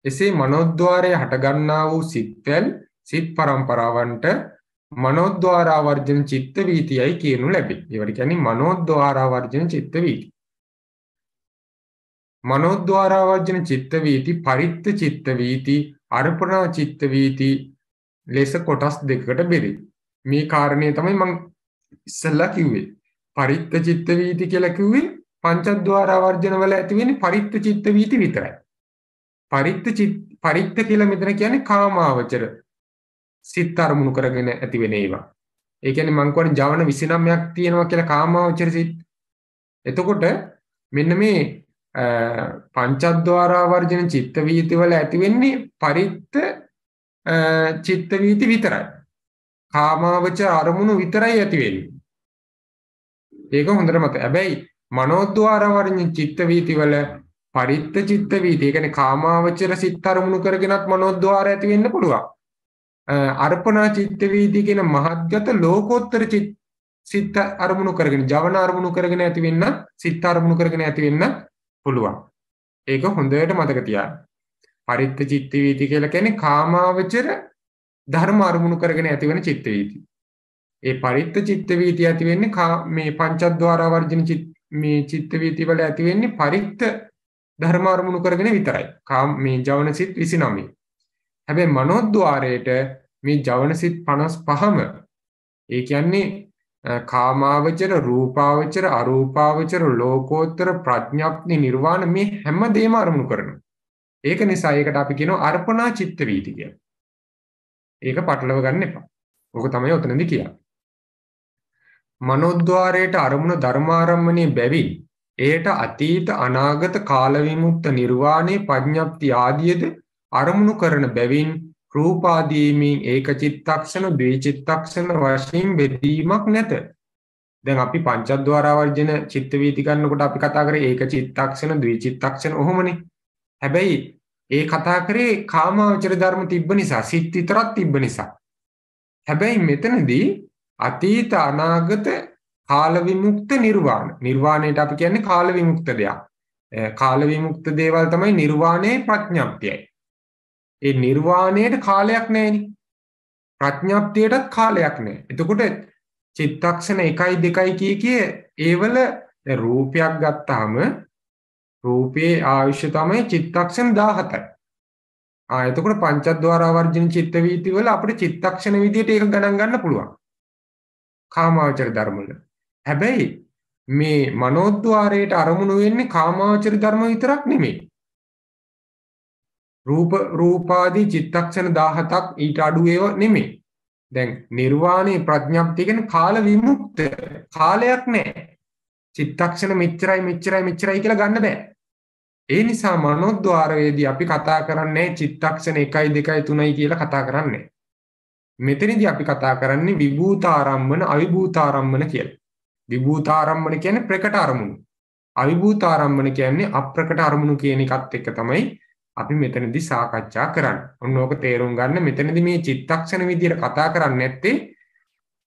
එසේ මනෝද්්වාරය හටගන්නා වූ සිත්වැල් සිත් පරම්පරාවන්ට මනෝද්්වාරාවර්ජන චිත්ත වීතියයි කියනු ලැබේ. ඒවට කියන්නේ මනෝද්්වාරාවර්ජන චිත්ත වීති. මනෝද්්වාරාවර්ජන චිත්ත වීති පරිත්ත චිත්ත වීති අර්පණා චිත්ත වීති ලෙස කොටස් දෙකකට බෙදේ. මේ කාරණය තමයි මං ඉස්සල්ලා කිව්වේ. පරිත්ත චිත්ත වීති කියලා කිව්වේ පංචද්වාරාවර්ජන වල ඇතිවෙන පරිත්ත චිත්ත වීති විතරයි. පරිත්ත පරිත්ත කියලා මෙතන කියන්නේ කාමාවචර සිත් අරමුණු කරගෙන ඇති වෙන ඒවා. ඒ කියන්නේ මං කියන්නේ ජවන 29ක් තියෙනවා කියලා කාමාවචර සිත්. එතකොට මෙන්න මේ පංචද්වාරා වර්ජන චිත්ත වීති වල ඇති වෙන්නේ පරිත්ත චිත්ත වීති විතරයි. කාමාවච අරමුණු විතරයි ඇති වෙන්නේ. ඒක හොඳට මතක. හැබැයි මනෝද්වාර වර්ජන චිත්ත වීති වල පරිත්ත චිත්ත වීති. ඒ කියන්නේ කාමාවචර සිත් අරමුණු කරගෙනත් මනෝද්වාර ඇති වෙන්න පුළුවන්. අර්පණා චිත්ත වීති කියන මහත්ගත ලෝකෝත්තර චිත් සිත අරමුණු කරගෙන, ජවන අරමුණු කරගෙන ඇති වෙන්න, සිත අරමුණු කරගෙන ඇති වෙන්න පුළුවන්. ඒක හොඳට මතක තියාගන්න. පරිත්ත චිත්ත වීති කියලා කියන්නේ කාමාවචර ධර්ම අරමුණු කරගෙන ඇතිවන චිත්ත වීති. ඒ පරිත්ත චිත්ත වීති ඇති වෙන්නේ මේ පංචද්වාර වර්ජින මේ චිත්ත වීති වල ඇති වෙන්නේ පරිත්ත ධර්මාරමුණු කරගෙන විතරයි කාම මේ ජවන සිත් විසි නමී හැබැයි මනොද්්වාරයට මේ ජවන සිත් පනස් පහම ඒ කියන්නේ කාමාවචර රූපාවචර අරූපාවචර ලෝකෝත්තර ප්‍රඥප්ති නිර්වාණ මේ හැම දේම අරමුණු කරන ඒක නිසා ඒකට අපි කියන අර්පනා චිත්ත වීති කිය ඒක පටලව ගන්න එපා ඕක තමයි ඔතනදි කියා මනොද්්වාරයට අරමුණ ධර්මාරම්මණය බැවින් එයට අතීත අනාගත කාලවිමුත්ත නිර්වාණය පඥ්ඥප්ති ආදියද අරමුණු කරන බැවින් රූපාදීමීන් ඒක චිත්තක්ෂණ දේචිත්තක්ෂණ වශයෙන් බෙදීමක් නැත. දැන් අපි පංචද්වාරාවර්ජන චිත්ත වීතිකන්නකොට අපි කතා කර ඒක චිත්තක්ෂණ දවීචිත්තක්ෂණ ඔහොමනි හැබැයි ඒ කතා කරේ කාමාවචර ධර්ම තිබ්බ නිසා සිත්තිතරත් තිබ්බ නිසා. හැබැයි මෙතනදී අතීත අනාගත කාල විමුක්ත නිර්වාණ. නිර්වාණයට අපි කියන්නේ කාල විමුක්ත දෙයක්. කාල විමුක්ත දේවල් තමයි නිර්වාණයේ ප්‍රඥාප්තියයි. ඒ නිර්වාණයට කාලයක් නැහෙනේ. ප්‍රඥාප්තියටත් කාලයක් නැහැ. එතකොට චිත්තක්ෂණ 1යි 2යි කිය කිය ඒවල රූපයක් ගත්තාම රූපයේ ආයුෂ තමයි චිත්තක්ෂණ 17යි. ආ එතකොට පංචද්වාර වර්ජින චිත්ත වීති වල අපිට චිත්තක්ෂණ විදියට ඒක ගණන් ගන්න පුළුවන්. කාමාවචර ධර්ම වල. හැබැයි මේ මනෝද්වාරයට අරමුණු වෙන්නේ කාමාවචර ධර්ම විතරක් නෙමෙයි. රූප රූපාදී චිත්තක්ෂණ 17ක් ඊට අඩු ඒව නෙමෙයි. දැන් නිර්වාණය ප්‍රඥප්තිය කියන්නේ කාල විමුක්ත කාලයක් නැහැ. චිත්තක්ෂණ මෙච්චරයි මෙච්චරයි මෙච්චරයි කියලා ගන්න බෑ. ඒ නිසා මනෝද්වාරයේදී අපි කතා කරන්නේ චිත්තක්ෂණ 1යි 2යි 3යි කියලා කතා කරන්නේ. මෙතනදී අපි කතා කරන්නේ විභූතාරම්මන අවිභූතාරම්මන කියලා. විභූත ආරම්මන කියන්නේ ප්‍රකට අරමුණු. අවිභූත ආරම්මන කියන්නේ අප්‍රකට අරමුණු කියන එකත් එක්ක තමයි අපි මෙතනදී සාකච්ඡා කරන්න. ඔන්න ඕක තේරුම් ගන්න මෙතනදී මේ චිත්තක්ෂණ විදියට කතා කරන්නේ නැත්තේ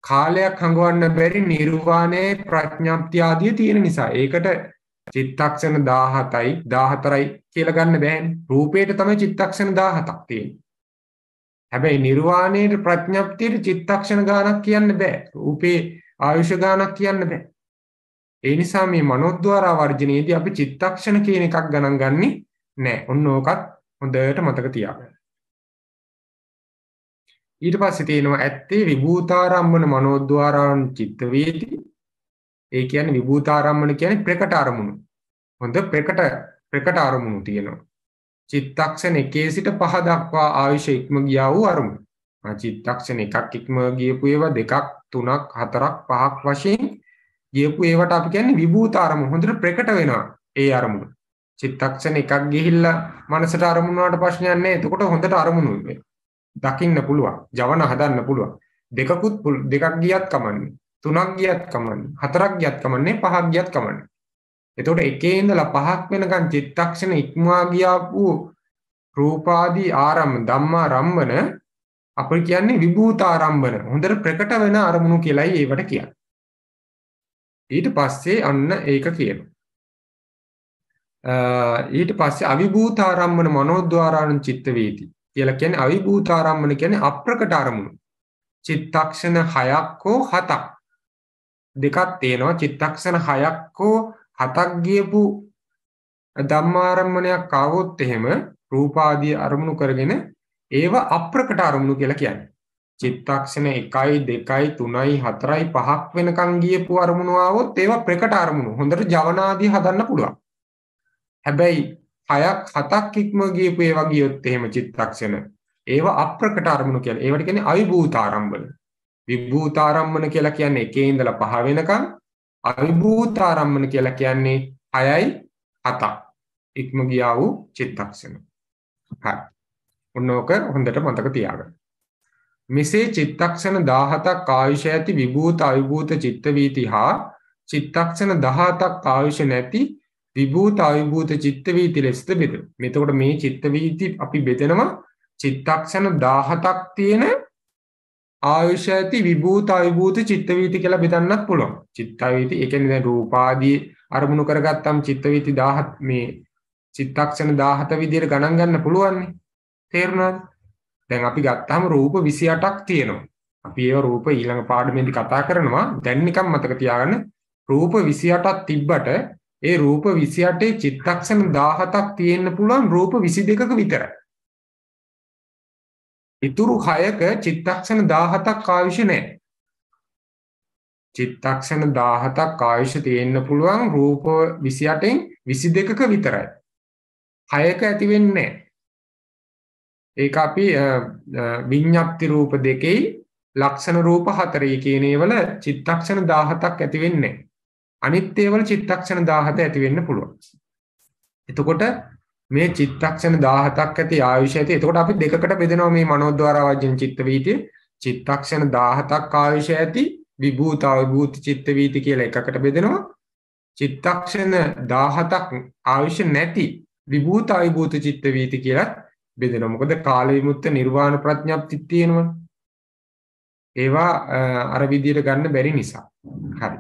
කාලයක් හඟවන්න බැරි නිර්වාණය ප්‍රඥාප්තිය ආදී තියෙන නිසා. ඒකට චිත්තක්ෂණ 17යි 14යි කියලා ගන්න බෑනේ. රූපේට තමයි චිත්තක්ෂණ 17ක් තියෙන්නේ. හැබැයි නිර්වාණයට ප්‍රඥාප්තියට චිත්තක්ෂණ ගානක් කියන්න බෑ. රූපේ ආයුෂ ගානක් කියන්න බෑ. ඒ නිසා මේ මනෝද්වාරා වර්ජනයේදී අපි චිත්තක්ෂණ කියන එකක් ගණන් ගන්නේ නෑ. ඔන්න ඕකත් හොඳට මතක තියාගන්න. ඊට පස්සේ තියෙනවා ඇත්තේ විභූතාරම්මන මනෝද්වාරාන් චිත්ත වේදී. ඒ කියන්නේ විභූතාරම්මන කියන්නේ ප්‍රකට අරමුණු. හොඳ ප්‍රකට ප්‍රකට අරමුණු තියෙනවා. චිත්තක්ෂණ එකේ සිට පහ දක්වා ආයුෂ ඉක්ම ගියා වූ අරමුණු. චිත්තක්ෂණ එකක් ඉක්ම ගියපු ඒවා දෙකක් තුනක් හතරක් පහක් වශයෙන් ගියපු ඒවට අපි කියන්නේ විභූත අරමුණ හොඳට ප්‍රකට වෙනවා ඒ අරමුණ චිත්තක්ෂණ එකක් ගිහිල්ලා මනසට අරමුණ වලට ප්‍රශ්නයක් නැහැ එතකොට හොඳට අරමුණ දකින්න පුළුවන් ජවන හදන්න පුළුවන් දෙකකුත් දෙකක් ගියත් කමන්නේ තුනක් ගියත් කමන්නේ හතරක් ගියත් කමන්නේ පහක් ගියත් කමන්නේ එතකොට එකේ ඉඳලා පහක් වෙනකන් චිත්තක්ෂණ ඉක්මවා ගියාපු රූපාදී ආරම්ම ධම්මා රම්මන අප කියන්නේ විභූතාරම්භන හොඳට ප්‍රකට වෙන අරමුණු කියලයි ඒවට කියන්නේ. ඊට පස්සේ අන්න ඒක කියනවා. ඊට පස්සේ අවිභූතාරම්භන මනෝද්වාරාණං චිත්ත වේති කියලා කියන්නේ අවිභූතාරම්භන කියන්නේ අප්‍රකට අරමුණු. චිත්තක්ෂණ 6ක් හෝ 7ක් දෙකක් තියෙනවා චිත්තක්ෂණ 6ක් හෝ 7ක් ගියපු ධම්මාරම්මණයක් ආවොත් එහෙම රූපාදී අරමුණු කරගෙන ඒව අප්‍රකට අරමුණු කියලා කියන්නේ. චිත්තක්ෂණ 1යි 2යි 3යි 4යි 5ක් වෙනකන් ගියපු අරමුණු ආවොත් ඒවා ප්‍රකට අරමුණු. හොඳට ජවනාදී හදන්න පුළුවන්. හැබැයි 6ක් 7ක් ඉක්ම ගියපු ඒවා ගියොත් එහෙම චිත්තක්ෂණ ඒවා අප්‍රකට අරමුණු කියලා. ඒවට කියන්නේ අවිභූත ආරම්භන. විභූත ආරම්භන කියලා කියන්නේ එකේ ඉඳලා පහ වෙනකන් අවිභූත ආරම්භන කියලා කියන්නේ 6යි 7ක් ඉක්ම ගියා වූ චිත්තක්ෂණ. හරි. ඔන්නෝක හොඳට මතක තියාගන්න. මෙසේ චිත්තක්ෂණ 17ක් ආයුෂ ඇති විභූත අවිභූත චිත්ත වීති හා චිත්තක්ෂණ 17ක් ආයුෂ නැති විභූත අවිභූත චිත්ත වීති ලෙසද බෙදෙන. මෙතකොට මේ චිත්ත වීති අපි බෙදෙනවා චිත්තක්ෂණ 17ක් තියෙන ආයුෂ ඇති විභූත අවිභූත චිත්ත වීති කියලා බෙදන්නත් පුළුවන්. චිත්ත වීති ඒ කියන්නේ දැන් රූපාදී අරමුණු කරගත්තම් චිත්ත වීති 17 මේ චිත්තක්ෂණ 17 විදිහට ගණන් ගන්න පුළුවන්නේ. තේරුණාද? දැන් අපි ගත්තාම රූප 28ක් තියෙනවා. අපි ඒව රූප ඊළඟ පාඩමේදී කතා කරනවා. දැන් නිකන් මතක තියාගන්න රූප 28ක් තිබ්බට ඒ රූප 28 චිත්තක්ෂණ 17ක් තියෙන්න පුළුවන් රූප 22ක විතරයි. ඉතුරු 6ක චිත්තක්ෂණ 17ක් ආවිෂ නැහැ. චිත්තක්ෂණ 17ක් ආයුෂ තියෙන්න පුළුවන් රූප 28න් 22ක විතරයි. 6ක ඇති වෙන්නේ ඒක අපි විඤ්ඤාප්ති රූප දෙකෙයි ලක්ෂණ රූප හතරයි කියන ඒවල චිත්තක්ෂණ 17ක් ඇති වෙන්නේ. අනිත් ඒවල චිත්තක්ෂණ 17 ඇති වෙන්න පුළුවන්. එතකොට මේ චිත්තක්ෂණ 17ක් ඇති ආයුෂ ඇති. එතකොට අපි දෙකකට බෙදනවා මේ මනෝද්වාර වජ්ජන චිත්ත වීතිය. චිත්තක්ෂණ 17ක් ආයුෂ ඇති විභූත විභූති චිත්ත වීති කියලා එකකට බෙදෙනවා. චිත්තක්ෂණ 17ක් ආයුෂ නැති විභූත විභූත චිත්ත වීති කියලා බෙදෙන මොකද කාලවිමුත්ත නිර්වාණ ප්‍රඥප්ති තියෙනවා ඒවා අර විදියට ගන්න බැරි නිසා හරි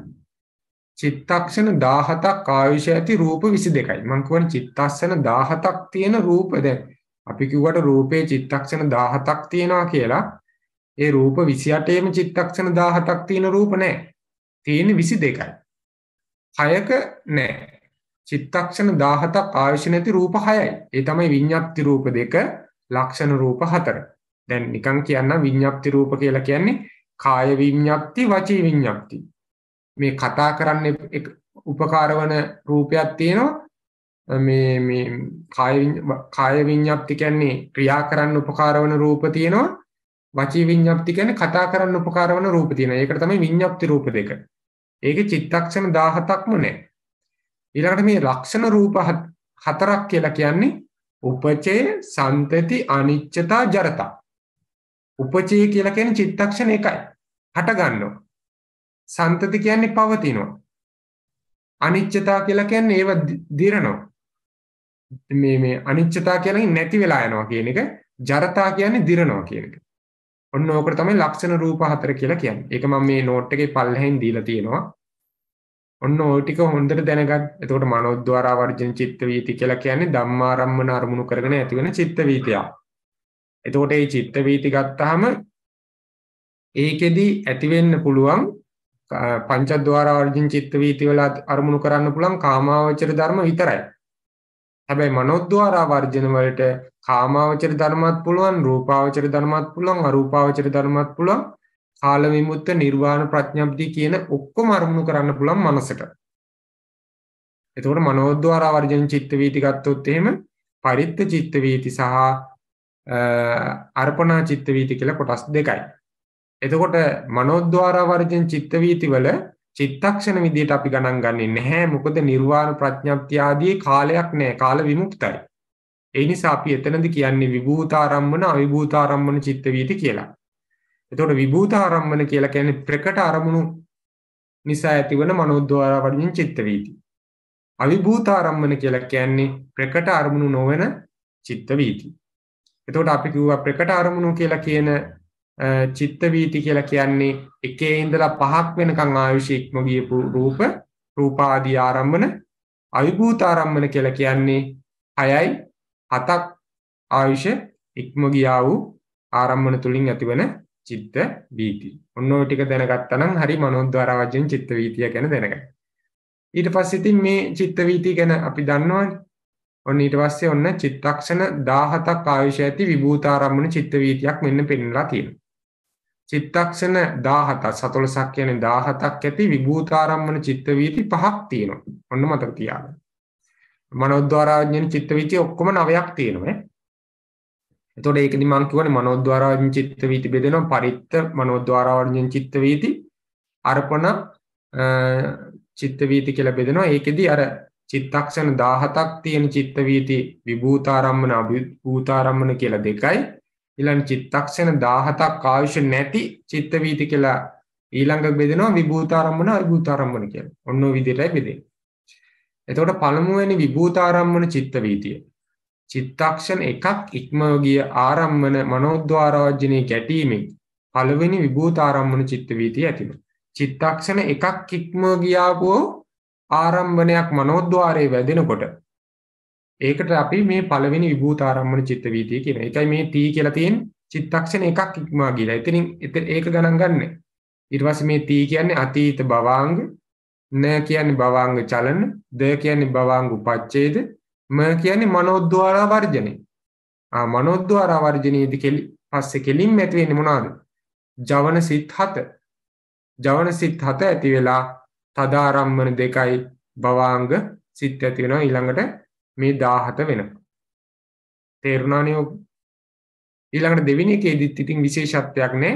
චිත්තක්ෂණ 17ක් ආයුෂ ඇති රූප 22යි මම කියවන චිත්තක්ෂණ 17ක් තියෙන රූප දැන් අපි කිව්වට රූපේ චිත්තක්ෂණ 17ක් තියෙනවා කියලා ඒ රූප 28ේම චිත්තක්ෂණ 17ක් තියෙන රූප නැහැ තියෙන 22යි කයක නැහැ චිත්තක්ෂණ 17ක් ආවිෂ නැති රූප 6යි. ඒ තමයි විඤ්ඤාප්ති රූප දෙක, ලක්ෂණ රූප 4. දැන් නිකන් කියන්න විඤ්ඤාප්ති රූප කියලා කියන්නේ කාය විඤ්ඤාප්ති, වචී විඤ්ඤාප්ති. මේ කතා කරන්න උපකාරවන රූපයක් තියෙනවා. මේ මේ කාය කාය විඤ්ඤාප්ති කියන්නේ ක්‍රියා කරන්න උපකාරවන රූප තියෙනවා. වචී විඤ්ඤාප්ති කියන්නේ කතා කරන්න උපකාරවන රූප තියෙනවා. ඒකට තමයි විඤ්ඤාප්ති රූප දෙක. ඒකේ චිත්තක්ෂණ 17ක්ම නැහැ. ඊළඟට මේ ලක්ෂණ රූප හතරක් කියලා කියන්නේ උපචේ සන්තති අනිච්චතා ජරතා උපචේ කියලා කියන්නේ චිත්තක්ෂණ එකයි හට ගන්නවා සන්තති කියන්නේ පවතිනවා අනිච්චතා කියලා කියන්නේ ඒව දිරනවා මේ මේ අනිච්චතා කියලා නැති වෙලා යනවා කියන එක ජරතා කියන්නේ දිරනවා කියන එක ඔන්න ඕකට තමයි ලක්ෂණ රූප හතර කියලා කියන්නේ. ඒක මම මේ නෝට් එකේ පල්ලෙහින් දීලා තියෙනවා. ඔන්න ඕටික හොඳට දැනගත් එතකොට මනෝද්වාරා වර්ජන චිත්ත වීති කියලා කියන්නේ ධම්මාරම්මන අරමුණු කරගෙන ඇතිවෙන චිත්ත වීතියක්. එතකොට මේ චිත්ත වීති ගත්තාම ඒකෙදි ඇතිවෙන්න පුළුවන් පංචද්වාරා වර්ජන චිත්ත වීති වල අරමුණු කරන්න පුළුවන් කාමාවචර ධර්ම විතරයි. හැබැයි මනෝද්වාරා වර්ජන වලට කාමාවචර ධර්මත් පුළුවන් රූපාවචර ධර්මත් පුළුවන් අරූපාවචර ධර්මත් පුළුවන් කාල විමුක්ත නිර්වාණ ප්‍රඥාප්තිය කියන ඔක්කොම අරමුණු කරන්න පුළුවන් මනසට. එතකොට මනෝද්වාර වර්ජන චිත්ත වීති ගත්තොත් එහෙම පරිත්ත චිත්ත වීති සහ අර්පණා චිත්ත වීති කියලා කොටස් දෙකයි. එතකොට මනෝද්වාර වර්ජන චිත්ත වීති වල චිත්තක්ෂණ විදියට අපි ගණන් ගන්නේ නැහැ මොකද නිර්වාණ ප්‍රඥාප්තිය ආදී කාලයක් නැහැ කාල විමුක්තයි. ඒ නිසා අපි එතනදි කියන්නේ විභූතාරම්මන අවිභූතාරම්මන චිත්ත වීති කියලා. එතකොට විභූත ආරම්මන කියලා කියන්නේ ප්‍රකට අරමුණු නිසා ඇතිවන මනෝද්වාර වලින් චිත්ත වීති. අවිභූත ආරම්මන කියලා කියන්නේ ප්‍රකට අරමුණු නොවන චිත්ත වීති. එතකොට අපි කිව්වා ප්‍රකට අරමුණු කියලා කියන චිත්ත වීති කියලා කියන්නේ එකේ ඉඳලා පහක් වෙනකන් ආයුෂී ඉක්ම ගියපු රූප රූපාදී ආරම්මන අවිභූත ආරම්මන කියලා කියන්නේ 6යි 7ක් ආයුෂ ඉක්ම ගියා වූ ආරම්මන තුලින් ඇතිවන චිත්ත වීති. ඔන්න ඔය ටික දැනගත්තා නම් හරි මනෝද්වාර වජ්ජෙන් චිත්ත වීතිය ගැන දැනගන්න. ඊට පස්සේ ඉතින් මේ චිත්ත වීති ගැන අපි දන්නවනේ. ඔන්න ඊට පස්සේ ඔන්න චිත්තක්ෂණ 17ක් ආයුෂ ඇති විභූතාරම්මන චිත්ත වීතියක් මෙන්න පෙන්වලා තියෙනවා. චිත්තක්ෂණ 17 14ක් කියන්නේ 17ක් ඇති විභූතාරම්මන චිත්ත වීති පහක් තියෙනවා. ඔන්න මතක තියාගන්න. මනෝද්වාර වජ්ජෙන් චිත්ත වීති ඔක්කොම 9ක් තියෙනවා. තොට ඒකනි මංකිවන මනෝද්වාරාජෙන් චිත්තවීති බෙදෙනවා පරිත්ත මනෝද්වාරාවර්ජෙන් චිත්තවීති අර්පන චිත්තවීති කියල බෙදෙනවා ඒකෙදී අර චිත්තක්ෂණ දාහතක් තියෙන චිත්තවීති විභූතාරම්මන අභූතාරම්මන කියල දෙකයි ඉලන් චිත්තක්ෂණ දාහතක් කාවිෂ නැති චිත්තවීති කියලා ඊළඟ බෙදෙනවා විභූතාරම්මන අභූතාරම්මන කියල ඔන්න විදිරයි බෙදේ එතකොට පළමුුවනි විභූතාරම්මන චිත්තවීතිය චිත්තක්ෂණ එකක් ඉක්මව ගිය ආරම්මන මනෝද්වාරාජ්‍යනය ගැටීමෙන් පළවෙනි විභූතාරම්මන චිත්ත වීතිය ඇතිව. චිත්තක්ෂණ එකක් ඉක්මව ගියාපෝ ආරම්භනයක් මනෝද්වාරයේ වැදෙනකොට ඒකට අපි මේ පළවෙනි විභූතාරම්මන චිත්ත වීතිය කියන. ඒකයි මේ තී කියලා තියෙන චිත්තක්ෂණ එකක් ඉක්මවා ගිහලා. එතනින් ඒක ගණන් ගන්න. ඊට පස්සේ මේ තී කියන්නේ අතීත භවාංග, න කියන්නේ භවාංග චලන, ද කියන්නේ භවාංග උපච්ඡේද, ම කියන්නේ මනෝද්්වාර වර්ජනය මනොද්්වාර වර්ජනයේද කෙලි පස්සෙ කෙලින් ඇතිවෙන මොනාද ජවන සිත් හත ජවන සිත් හත ඇති වෙලා තදාරම්මන දෙකයි බවාංග සිත් ඇති වෙන ඉළඟට මේ දාහත වෙන තේරුණානයෝ ඊළඟට දෙවිනි එකේදිත් ඉතින් විශේෂත්වයක් නෑ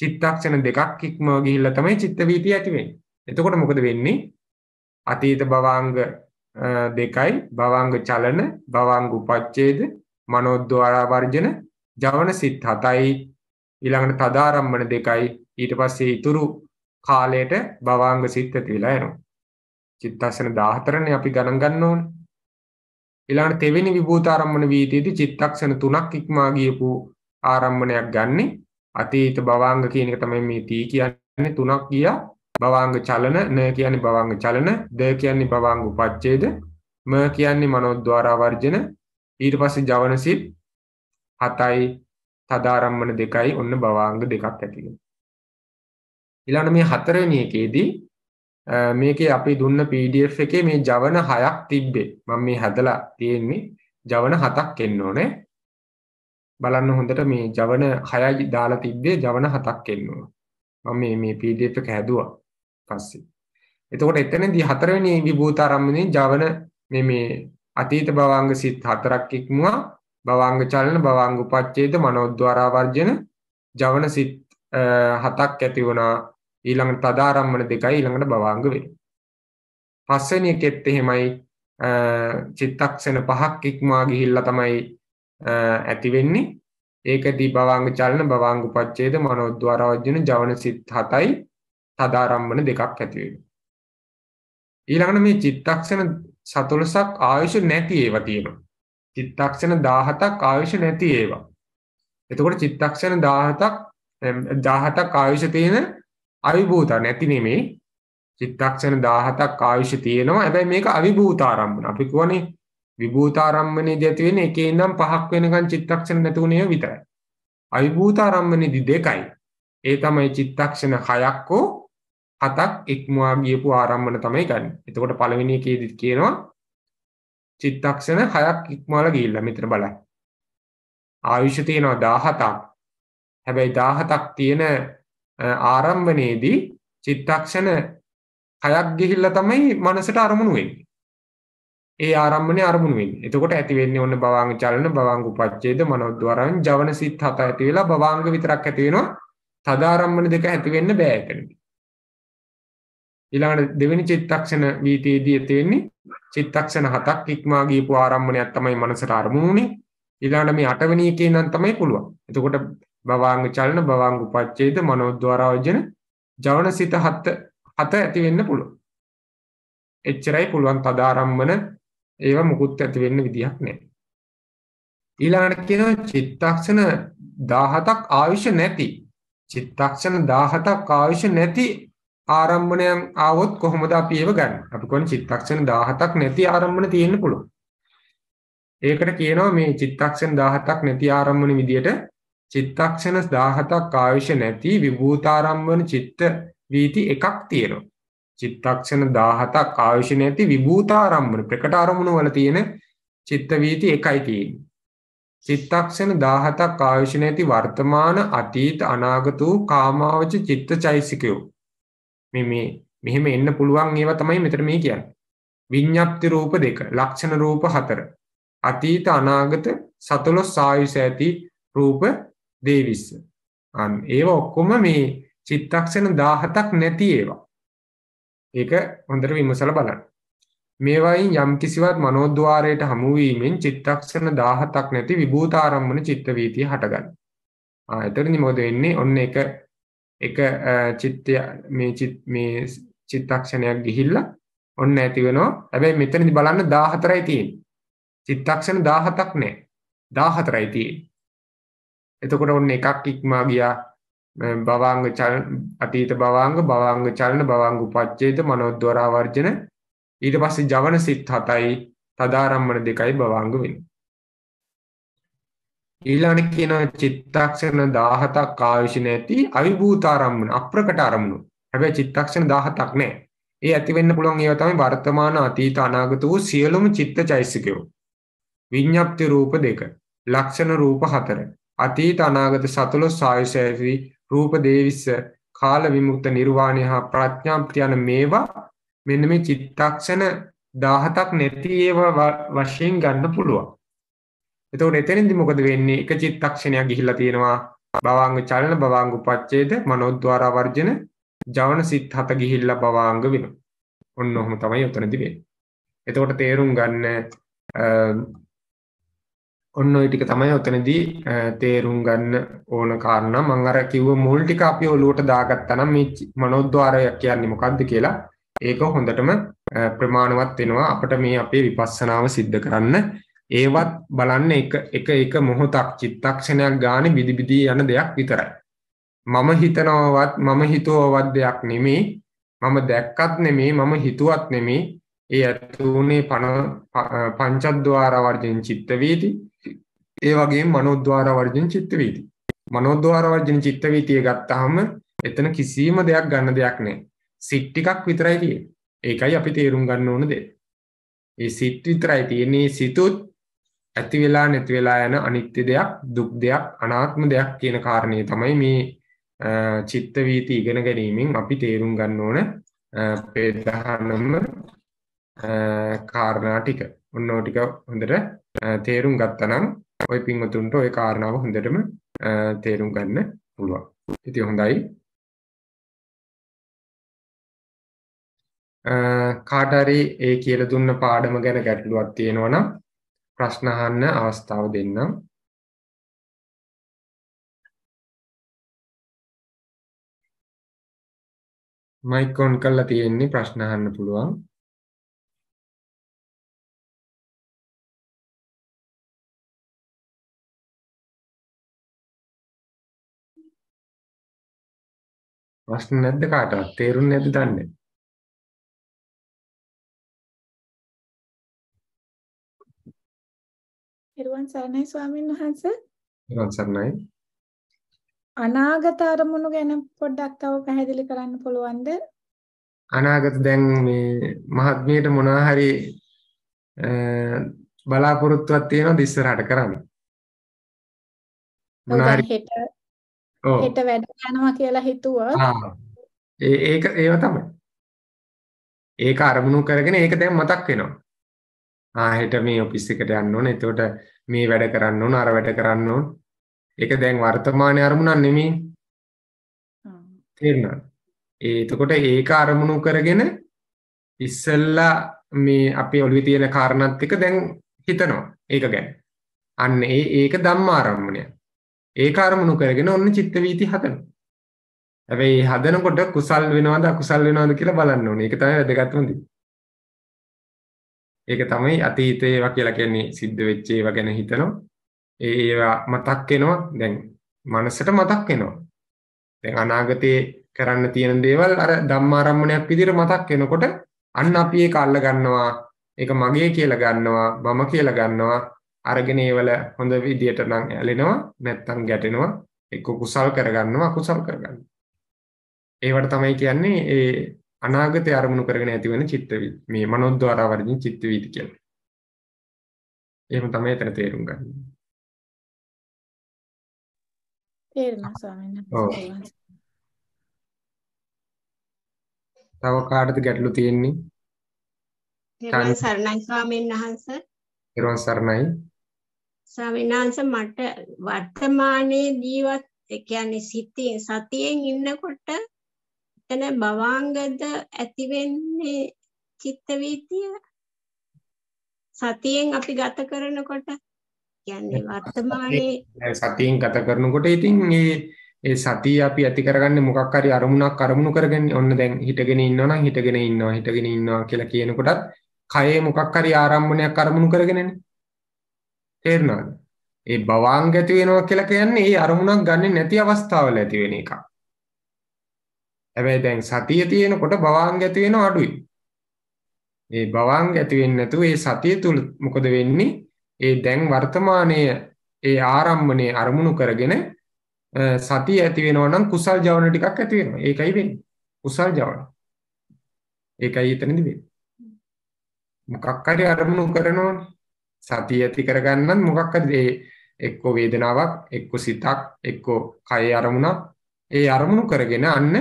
චිත්තක්ෂණ දෙකක් ඉක්ම ගිහිල්ල තමයි චිත්තවීතිය ඇතිවෙන් එතකොට මොකද වෙන්නේ අතීත බවාංග දෙකයි භවංග චලන භවංග උපච්ඡේද මනෝද්වාරා වර්ජන ජවන සිත් හතයි ඊළඟට තදාරම්මන දෙකයි ඊට පස්සේ ඉතුරු කාලයට භවංග සිත් ඇති වෙලා යනවා චිත්තසන 14නේ අපි ගණන් ගන්න ඕනේ ඊළඟට තෙවෙනි විභූතාරම්මන වීතියේදී චිත්තක්ෂණ තුනක් ඉක්මා ගියපු ආරම්මණයක් ගන්න අතීත භවංග කියන එක තමයි මේ තී කියන්නේ තුනක් ගියා භවංග චලන න කියන්නේ භවංග චලන ද කියන්නේ භවංග උපච්ඡේද ම කියන්නේ මනෝද්වාර වර්ජන ඊට පස්සේ ජවන සිත් 7යි තදාරම්මන 2යි ඔන්න භවංග දෙකක් ඇති වෙනවා ඊළඟ මේ හතරවෙනි එකේදී මේකේ අපි දුන්න PDF එකේ මේ ජවන 6ක් තිබ්බේ මම මේ හැදලා තියෙන්නේ ජවන 7ක් එන්න ඕනේ බලන්න හොඳට මේ ජවන 6යි දාලා තිබ්බේ ජවන 7ක් එන්න ඕනේ මම මේ PDF එක හැදුවා. පස්සේ. එතකොට එතනදී හතරවෙනි විභූතාරම්මණයෙන් ජවන මේ මේ අතීත භවංග සිත් හතරක් ඉක්මුවා භවංග චලන භවංග උපච්ඡේද මනෝද්වාරා වර්ජන ජවන සිත් හතක් ඇති වුණා ඊළඟට තදාරම්මන දෙකයි ඊළඟට භවංග වෙනවා. පස්වෙනි එකෙත් එහෙමයි චිත්තක්ෂණ පහක් ඉක්මවා ගිහිල්ලා තමයි ඇති වෙන්නේ ඒකදී භවංග චලන භවංග උපච්ඡේද මනෝද්වාර වජින ජවන සිත් හතයි තදාරම්මන දෙකක් ඇති වෙනවා. ඊළඟට මේ චිත්තක්ෂණ 14ක් ආයුෂ නැති ඒවා තියෙනවා. චිත්තක්ෂණ 17ක් ආයුෂ නැති ඒවා. එතකොට චිත්තක්ෂණ 17ක් 17ක් ආයුෂ තියෙන අවිභූත නැති නෙමේ චිත්තක්ෂණ 17ක් ආයුෂ තියෙනවා. හැබැයි මේක අවිභූතාරම්මන. අපි කියවනේ විභූතාරම්මනේදී ඇති වෙන එකේ ඉඳන් පහක් වෙනකන් චිත්තක්ෂණ නැතුණේ විතරයි. අවිභූතාරම්මනේදී දෙකයි. ඒ තමයි චිත්තක්ෂණ 6ක් හෝ හතක් එක්මවා ගියපු ආරම්මන තමයි ගන්න එතකොට පළවෙනිකේදත් කියනවා චිත්තක්ෂණ හයක් ඉක්මාල ගිල්ල මෙතර බල ආයුෂ තියෙනවා දාහතක් හැබැයි දාහතක් තියෙන ආරම්භනයේදී චිත්තක්ෂණ හයක් ගිහිල්ල තමයි මනසට අරමුණුවෙන් ඒ ආරම්මණය අරමුණුවෙන් එතකොට ඇතිවෙන්නේ ඔන්න බවාංග චලන බවාංගු පච්චේද මනොද්වරන් ජවන සිත් හත ඇති වෙලා බවාංග විතරක් ඇතිවෙනවා තදාරම්මන දෙක ඇතිවෙන්න බෑතනදී ඉලාට දෙවැනි චිත්තක්ෂණ වීතයේදී ඇතිවෙන්නේ චිත්තක්ෂණ හතක් ඉක්මාගේපු ආරම්මණයක් තමයි මනසට අරමුණුණි ඉලාට මේ අටවනී එකේ නම් තමයි පුළුවන් එතකොට බවාංග චලන බවාංග උපච්ඡේද මනෝද්වාරාවජන ජවන සිත හත හත ඇති වෙන්න පුළුවන් එච්චරයි පුළුවන් තද ආරම්මන ඒව මුකුත් ඇති වෙන්න විදියක් නැහැ ඊළඟට කියනවා චිත්තක්ෂණ 17ක් ආවිෂ නැති චිත්තක්ෂණ 17ක් ආවිෂ නැති ආරම්භණයන් ආවොත් කොහොමද අපි ඒව ගන්න? අපි කොහොමද චිත්තක්ෂණ 17ක් නැති ආරම්භන තියෙන්න පුළුවන්. ඒකට කියනවා මේ චිත්තක්ෂණ 17ක් නැති ආරම්භන විදියට චිත්තක්ෂණ 17ක් ආවිෂ නැති විභූතාරම්භන චිත්ත වීති එකක් තියෙනවා. චිත්තක්ෂණ 17ක් ආවිෂ නැති විභූතාරම්භන ප්‍රකට ආරමුණු වල තියෙන චිත්ත වීති එකයි තියෙන්නේ. චිත්තක්ෂණ 17ක් ආයුෂ නැති වර්තමාන අතීත අනාගත වූ කාමාවච චිත්තචෛසිකයෝ මේ මෙහෙම එන්න පුළුවන් ඒවා තමයි මෙතන මේ කියන්නේ. විඤ්ඤාප්ති රූප දෙක, ලක්ෂණ රූප හතර. අතීත අනාගත සතලොස් ආයුෂ ඇති රූප දේවිස්ස. අන් ඒවා ඔක්කොම මේ චිත්තක්ෂණ 17ක් නැති ඒවා. ඒක හොඳට විමසලා බලන්න. මේවායින් යම් කිසිවත් මනෝද්වාරයට හමු වීමෙන් චිත්තක්ෂණ 17ක් නැති විභූතාරම්මන චිත්ත වීතිය හටගන්නවා. ආ එතනදි මොකද වෙන්නේ? ඔන්න ඒක එක චිත්තය මේ මේ චිත්තක්ෂණයක් ගිහිල්ලා ඔන්න ඇති වෙනවා හැබැයි මෙතනදි බලන්න 14යි තියෙන්නේ චිත්තක්ෂණ 17ක් නෑ 14යි තියෙන්නේ එතකොට ඔන්න එකක් ඉක්මා ගියා භවංග චල අතීත භවංග භවංග චලන භවංග උපච්ඡේද මනෝද්වාරා වර්ජන ඊට පස්සේ ජවන සිත් 7යි තදාරම්මන දෙකයි භවංග වෙන්නේ ඊළඟට කියනවා චිත්තක්ෂණ 17ක් ආවිෂ නැති අවිභූත ආරම්මන අප්‍රකට ආරම්මන. හැබැයි චිත්තක්ෂණ 17ක් නෑ. ඒ ඇති වෙන්න පුළුවන් ඒවා තමයි වර්තමාන අතීත අනාගත වූ සියලුම චිත්තචෛසිකයෝ. විඤ්ඤාප්ති රූප දෙක, ලක්ෂණ රූප හතර, අතීත අනාගත සතලොස් ආයසයවි රූප දේවිස කාල විමුක්ත නිර්වාණය හා ප්‍රඥාප්ති යන මේවා මෙන්න මේ චිත්තක්ෂණ 17ක් නැති ඒවා වශයෙන් ගන්න පුළුවන්. එතවට එතනින්දි මොකද වෙන්නේ එක චිත්තක්ෂණයක් ගිහිල්ලා තියෙනවා බවාංග චලන බවාංගු පච්චේද මනොද්වාරා වර්ජන ජවන සිත් හත ගිහිල්ලා බවාංග වෙන ඔන්න ඔහොම තමයි ඔතනදි වෙන්නේ එතකොට තේරුම් ගන්න ඔන්න ඔය ටික තමයි ඔතනදී තේරුම් ගන්න ඕන කාරණා මම අර කිව්ව මුල් ටික අපි ඔලුවට දාගත්තා නම් මේ මනෝද්වාරයක් කියන්නේ මොකද්ද කියලා ඒක හොඳටම ප්‍රමාණවත් වෙනවා අපිට මේ අපේ විපස්සනාව සිද්ධ කරන්න ඒවත් බලන්න එක එක එක මොහොතක් චිත්තක්ෂණයක් ගානේ විදිබිදී යන දෙයක් විතරයි. මම හිතනවත් මම හිතුවවත් දෙයක් නෙමේ මම දැක්කත් නෙමේ මම හිතුවත් නෙමේ ඒ ඇතුනේ පණ පංචද්වාර වර්ජින් චිත්ත වීති ඒ වගේම මනෝද්වාර වර්ජින් චිත්ත වීති මනෝද්වාර වර්ජින් චිත්ත වීතිය ගත්තාම එතන කිසිම දෙයක් ගන්න දෙයක් නැහැ සිත් ටිකක් විතරයි තියෙන්නේ ඒකයි අපි තේරුම් ගන්න ඕන දේ ඒ සිත් විතරයි තියෙන්නේ සිතුත් ඇති වෙලා නැති වෙලා යන අනිත්‍ය දෙයක් දුක් දෙයක් අනාත්ම දෙයක් කියන කාරණය තමයි මේ චිත්ත වීති ඉගෙන ගැනීමෙන් අපි තේරුම් ගන්න ඕන ප්‍රධානම කාරණා ටික. ඔන්න ඔය ටික හොඳට තේරුම් ගත්තනම් ওই පින්වතුන්ට ওই කාරණාව හොඳටම තේරුම් ගන්න පුළුවන්. ඉතින් හොඳයි. කාට හරි ඒ කියලා දුන්න පාඩම ගැන ගැටලුවක් තියෙනවා නම් ප්‍රශ්න අහන්න අවස්ථාව දෙන්නම්. මයික් ඔන් කරලා තියෙන්නේ ප්‍රශ්න අහන්න පුළුවන්. ප්‍රශ්න නැද්ද කාටවත්? තේරුන්නේ නැද්ද දන්නේ? එරුවන් සරණයි ස්වාමීන් වහන්ස. එරුවන් සරණයි. අනාගත අරමුණු ගැන පොඩ්ඩක් තව පැහැදිලි කරන්න පුළුවන්ද? අනාගත දැන් මේ මහත්මියට මොනවා හරි බලාපොරොත්තුවක් තියෙනවද ඉස්සරහට කරන්න? මොනවා හෙට හෙට වැඩ යනවා කියලා හිතුවා. ඒක ඒව තමයි. ඒක අරමුණු කරගෙන ඒක දැන් මතක් වෙනවා. ආහෙට මේ ඔෆිස් එකට යන්න ඕන. එතකොට මේ වැඩ කරන්න ඕන, අර වැඩ කරන්න ඕන. ඒක දැන් වර්තමානයේ අරමුණක් නෙමෙයි. තේරුණාද? ඒ එතකොට ඒක අරමුණු කරගෙන ඉස්සෙල්ලා මේ අපේ ඔළුවේ තියෙන කාරණාත් එක දැන් හිතනවා. ඒක ගැන. අන්න ඒ ඒක ධම්මාරම්මණය. ඒක අරමුණු කරගෙන ඔන්න චිත්ත වීති හදනවා. හැබැයි හදනකොට කුසල් වෙනවද අකුසල් වෙනවද කියලා බලන්න ඕනේ. ඒක තමයි වැදගත්ම දේ. ඒක තමයි අතීතේ ඒවා කියලා කියන්නේ සිද්ධ වෙච්ච ඒවා ගැන හිතනවා. ඒ ඒවා මතක් වෙනවා. දැන් මනසට මතක් වෙනවා. දැන් අනාගතේ කරන්න තියෙන දේවල් අර ධම්මාරම්මණයක් විදිහට මතක් වෙනකොට අන්න අපි ඒක අල්ල ගන්නවා. ඒක මගේ කියලා ගන්නවා, මම කියලා ගන්නවා. අරගෙන ඒවල හොඳ විදියට නම් ඇලෙනවා, නැත්තම් ගැටෙනවා. ඒක කුසල් කරගන්නවා, අකුසල් කරගන්නවා. ඒවට තමයි කියන්නේ ඒ අනාගතය අරමුණු කරගෙන ඇතිවන චිත්ත මේ මනෝද්වාරා වර්ජින් චිත්ත වීති කියලා. එහෙම තමයි එතන තේරුම් ගන්න. තේරුණා ස්වාමීන් වහන්සේ. තව කාටද ගැටලු තියෙන්නේ? තෙරුවන් සරණයි ස්වාමීන් වහන්සේ. තෙරුවන් සරණයි. ස්වාමීන් වහන්සේ මට වර්තමානයේ ජීවත් ඒ කියන්නේ සිතින් සතියෙන් ඉන්නකොට එතන භවංගද ඇති වෙන්නේ චිත්ත වීතිය සතියෙන් අපි ගත කරනකොට කියන්නේ වර්තමානයේ සතියෙන් ගත කරනකොට ඉතින් ඒ ඒ සතිය අපි ඇති කරගන්නේ මොකක් හරි අරමුණක් අරමුණු කරගෙන ඔන්න දැන් හිටගෙන ඉන්නවා නම් හිටගෙන ඉන්නවා හිටගෙන ඉන්නවා කියලා කියනකොටත් කයේ මොකක් හරි ආරම්භණයක් අරමුණු කරගෙනනේ තේරෙනවද ඒ භවාංග ඇති වෙනවා කියලා කියන්නේ ඒ අරමුණක් ගන්නෙ නැති අවස්ථාවල ඇති වෙන එකක් හැබැයි දැන් සතිය තියෙනකොට භවාංග ඇති වෙන අඩුයි. ඒ භවාංග ඇති වෙන්නේ නැතුව ඒ සතිය තුල මොකද වෙන්නේ? ඒ දැන් වර්තමානයේ ඒ ආරම්භනේ අරමුණු කරගෙන සතිය ඇති වෙනවා නම් කුසල් ජවන ටිකක් ඇති වෙනවා. ඒකයි වෙන්නේ. කුසල් ජවන. ඒකයි එතනදි වෙන්නේ. මොකක් හරි අරමුණු කරනෝනේ. සතිය ඇති කරගන්නත් මොකක් හරි ඒ එක්ක වේදනාවක්, එක්ක සිතක්, එක්ක කය අරමුණක් ඒ අරමුණු කරගෙන අන්න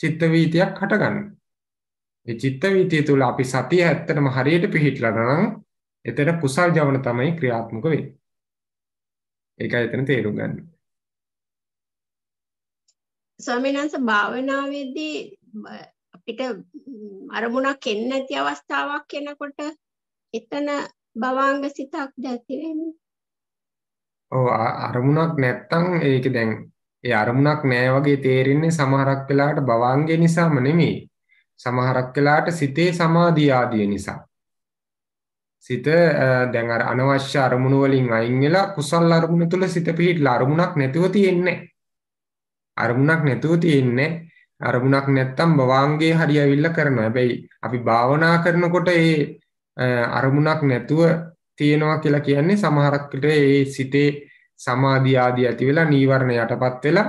චිත්ත වීතියක් හටගන්නවා. ඒ චිත්ත වීතිය තුළ අපි සතිය ඇත්තටම හරියට පිහිටලා නම් එතන කුසල් ජවන තමයි ක්‍රියාත්මක වෙන්නේ. ඒකයි එතන තේරුම් ගන්න. ස්වාමීන් වහන්සේ භාවනාවේදී අපිට අරමුණක් එන්නේ නැති අවස්ථාවක් එනකොට එතන භවංග සිතක් දැති වෙන්නේ. ඔව් අරමුණක් නැත්තම් ඒක දැන් ඒ අරමුණක් නෑ වගේ තේරෙන්නේ සමහරක් වෙලාවට භවංගේ නිසාම නෙමෙයි. සමහරක් වෙලාවට සිතේ සමාධිය ආදී නිසා. සිත දැන් අර අනවශ්‍ය අරමුණු වලින් අයින් වෙලා කුසල් අරමුණ තුල සිත පිහිටලා අරමුණක් නැතුව තියෙන්නේ. අරමුණක් නැතුව තියෙන්නේ. අරමුණක් නැත්තම් භවංගේ හරියවිල්ලා කරනවා. හැබැයි අපි භාවනා කරනකොට ඒ අරමුණක් නැතුව තියෙනවා කියලා කියන්නේ සමහරක් ඒ සිතේ සමාධිය ආදී ඇති වෙලා නීවරණ යටපත් වෙලා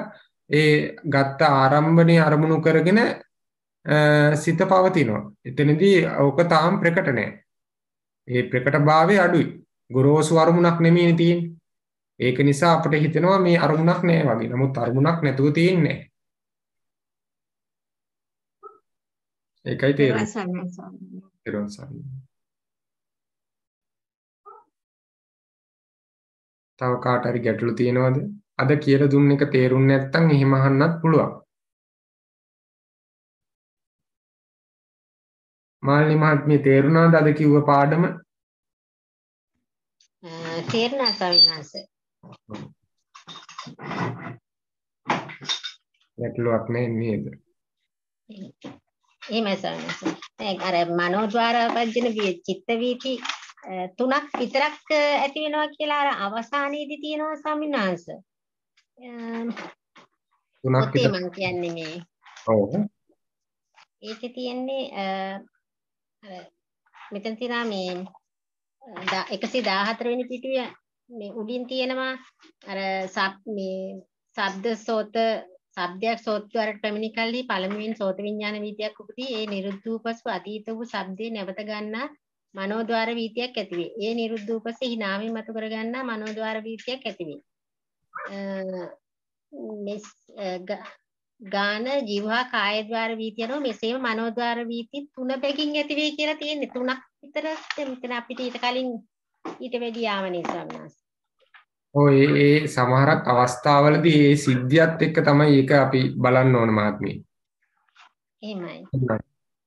ඒ ගත්ත ආරම්භණේ අරමුණු කරගෙන සිත පවතිනවා. එතනදී ඕක තාම ප්‍රකට නෑ. ඒ ප්‍රකටභාවය අඩුයි. ගොරෝසු අරමුණක් නෙමෙයි තියෙන්නේ. ඒක නිසා අපිට හිතෙනවා මේ අරමුණක් නෑ වගේ. නමුත් අරමුණක් නැතුව තියෙන්නේ. ඒකයි තේරුම. තව කාට හරි ගැටලු තියෙනවද? අද කියලා දුන්න එක තේරුන්නේ නැත්නම් එහෙම අහන්නත් පුළුවන්. මාළි මහත්මිය තේරුණාද අද කිව්ව පාඩම? තේරුණා ස්වාමීන් වහන්සේ. ගැටලුවක් නෑ නේද? එහෙමයි ස්වාමීන් වහන්සේ. ඒ අර මනෝද්වාර වර්ජන චිත්ත වීති තුනක් විතරක් ඇති වෙනවා කියලා අර අවසානයේදී තියෙනවා ස්වාමීන් වහන්සේ. තුනක් විතර මම කියන්නේ මේ. ඔව්. ඒකේ තියෙන්නේ මෙතන තියෙනවා මේ 114 වෙනි පිටුවේ මේ උඩින් තියෙනවා අර සබ් මේ ශබ්ද සෝත ශබ්දයක් සෝත්වරට පැමිණි කල්හි පළමුවෙන් සෝත විඥාන වීතියක් උපදී ඒ නිරුද්ධ වූ පසු අතීත වූ ශබ්දේ නැවත ගන්නා මනෝද්වාර වීතියක් ඇතිවේ. ඒ නිරුද්ධූපස හිනාමින් මතු කරගන්නා මනෝද්වාර වීතියක් ඇතිවේ. මෙස් ගාන ජීවහා කායද්වාර වීතියනෝ මෙසේම මනෝද්වාර වීති තුන බැගින් ඇතිවේ කියලා තියෙන්නේ. තුනක් විතර මෙතන අපිට ඊට කලින් ඊට වැඩි ආවනේ ස්වාමීන් ඔය ඒ සමහරක් අවස්ථාවලදී ඒ සිද්ධියත් එක්ක තමයි ඒක අපි බලන්න ඕන මාත්මී. එහෙමයි.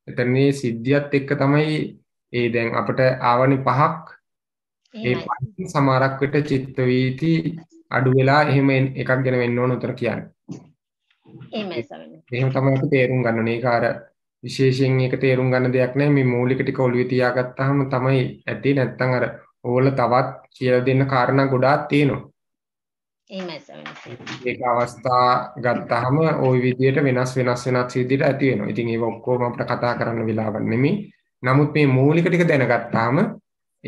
එතන මේ සිද්ධියත් එක්ක තමයි ඒ දැන් අපට ආවනි පහක් ඒ සමහරක් විට චිත්ත වීති අඩු වෙලා එහෙම එකක් ගැන වෙන්න ඕන උතර කියන්නේ. එහෙමයි සමහරවිට. එහෙම තමයි අපි තේරුම් ගන්න ඕනේ. ඒක අර විශේෂයෙන් ඒක තේරුම් ගන්න දෙයක් නැහැ. මේ මූලික ටික ඔළුවේ තියාගත්තාම තමයි ඇති. නැත්තම් අර ඕල තවත් කියලා දෙන්න කාරණා ගොඩාක් තියෙනවා. එහෙමයි සමහරවිට. ඒක අවස්ථා ගත්තාම ওই විදියට වෙනස් වෙනස් වෙනස් විදියට ඇති වෙනවා. ඉතින් ඒක ඔක්කොම අපිට කතා කරන්න වෙලාවක් නෙමෙයි. නමුත් මේ මූලික ටික දැනගත්තාම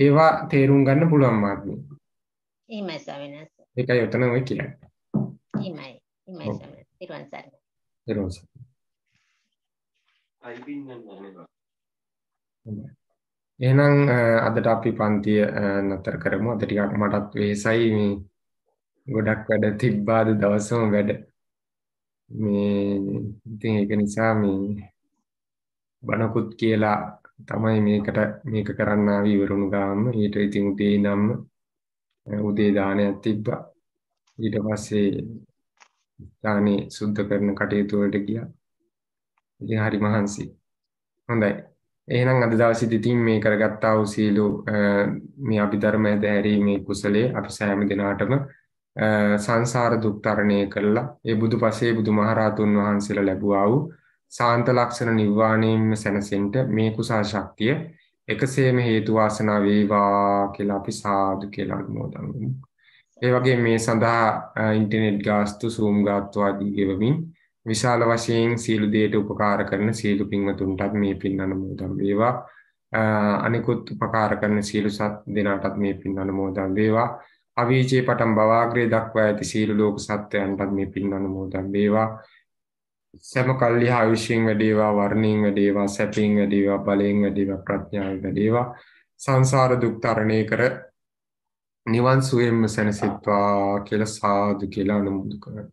ඒවා තේරුම් ගන්න පුළුවන් මාත්මේ. එහෙමයි සවිනස්. ඒකයි උතන ඔය කියන්නේ. එහෙමයි. එහෙමයි සවිනස්. ඊරුවන් සර්. ඊරුවන් සර්. අයිබින් එහෙනම් අදට අපි පන්තිය නතර කරමු. අද ටිකක් මටත් වෙහෙසයි මේ ගොඩක් වැඩ තිබ්බාද දවසම වැඩ. මේ ඉතින් ඒක නිසා මේ බණකුත් කියලා තමයි මේකට මේක කරන්න ආවි ඉවරුණු ගාම ඊට ඉතින් උදේ නම් උදේ දානයක් තිබ්බා ඊට පස්සේ දානේ සුද්ධ කරන කටයුතු වලට ගියා ඉතින් හරි මහන්සි හොඳයි එහෙනම් අද දවසේදී තින් මේ කරගත්තා වූ සීලෝ මේ අභිධර්ම ඇදහැරීමේ කුසලයේ අපි සෑම දිනාටම සංසාර දුක් තරණය කළා ඒ බුදුපසේ බුදුමහරහතුන් වහන්සේලා ලැබුවා වූ සාන්ත ලක්ෂණ නිර්වාණයෙන්ම සැනසෙන්න මේ කුසල් ශක්තිය එකසේම හේතු වාසනා වේවා කියලා අපි සාදු කියලා අනුමෝදන් කරමු. ඒ වගේ මේ සඳහා ඉන්ටර්නෙට් ගාස්තු, Zoom ගාස්තු ආදී ගෙවමින් විශාල වශයෙන් සීළු දෙයට උපකාර කරන සීළු පින්වතුන්ටත් මේ පින් අනුමෝදන් වේවා. අනිකුත් උපකාර කරන සීළු සත් දෙනාටත් මේ පින් අනුමෝදන් වේවා. අවීචේ පටන් බවාග්‍රේ දක්වා ඇති සීළු ලෝක සත්වයන්ටත් මේ පින් අනුමෝදන් වේවා. සෑම කල්හි ආයුෂයෙන් වැඩේවා වර්ණයෙන් වැඩේවා සැපයෙන් වැඩේවා බලයෙන් වැඩේවා ප්‍රඥාවෙන් වැඩේවා සංසාර දුක් තරණය කර නිවන් සුවයෙන්ම සැනසෙත්වා කියලා සාදු කියලා අනුමෝදු කරමි.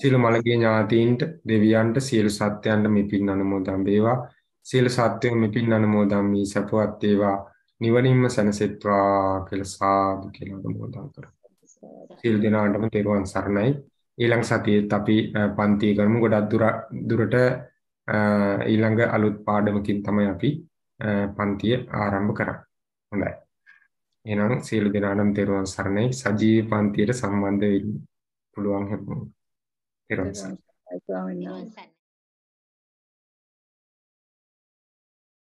සියලු මළගිය ඥාතීන්ට දෙවියන්ට සියලු සත්‍යයන්ට මේ පින් අනුමෝදන් වේවා. සියලු සත්‍යයන් මේ පින් අනුමෝදන් මේ සපවත් වේවා. නිවනින්ම සැනසෙත්වා කියලා සාදු කියලා අනුමෝදන් කරමි. සියලු දෙනාටම තෙරුවන් සරණයි. ඊළඟ සතියත් අපි පන්තිය කරමු ගොඩක් දුරට ඊළඟ අලුත් පාඩමකින් තමයි අපි පන්තිය ආරම්භ කරන්නේ. හොඳයි. එහෙනම් සියලු දෙනාටම තෙරුවන් සරණයි. සජීවී පන්තියට සම්බන්ධ වෙන්න පුළුවන් හැමෝම. තෙරුවන් සරණයි.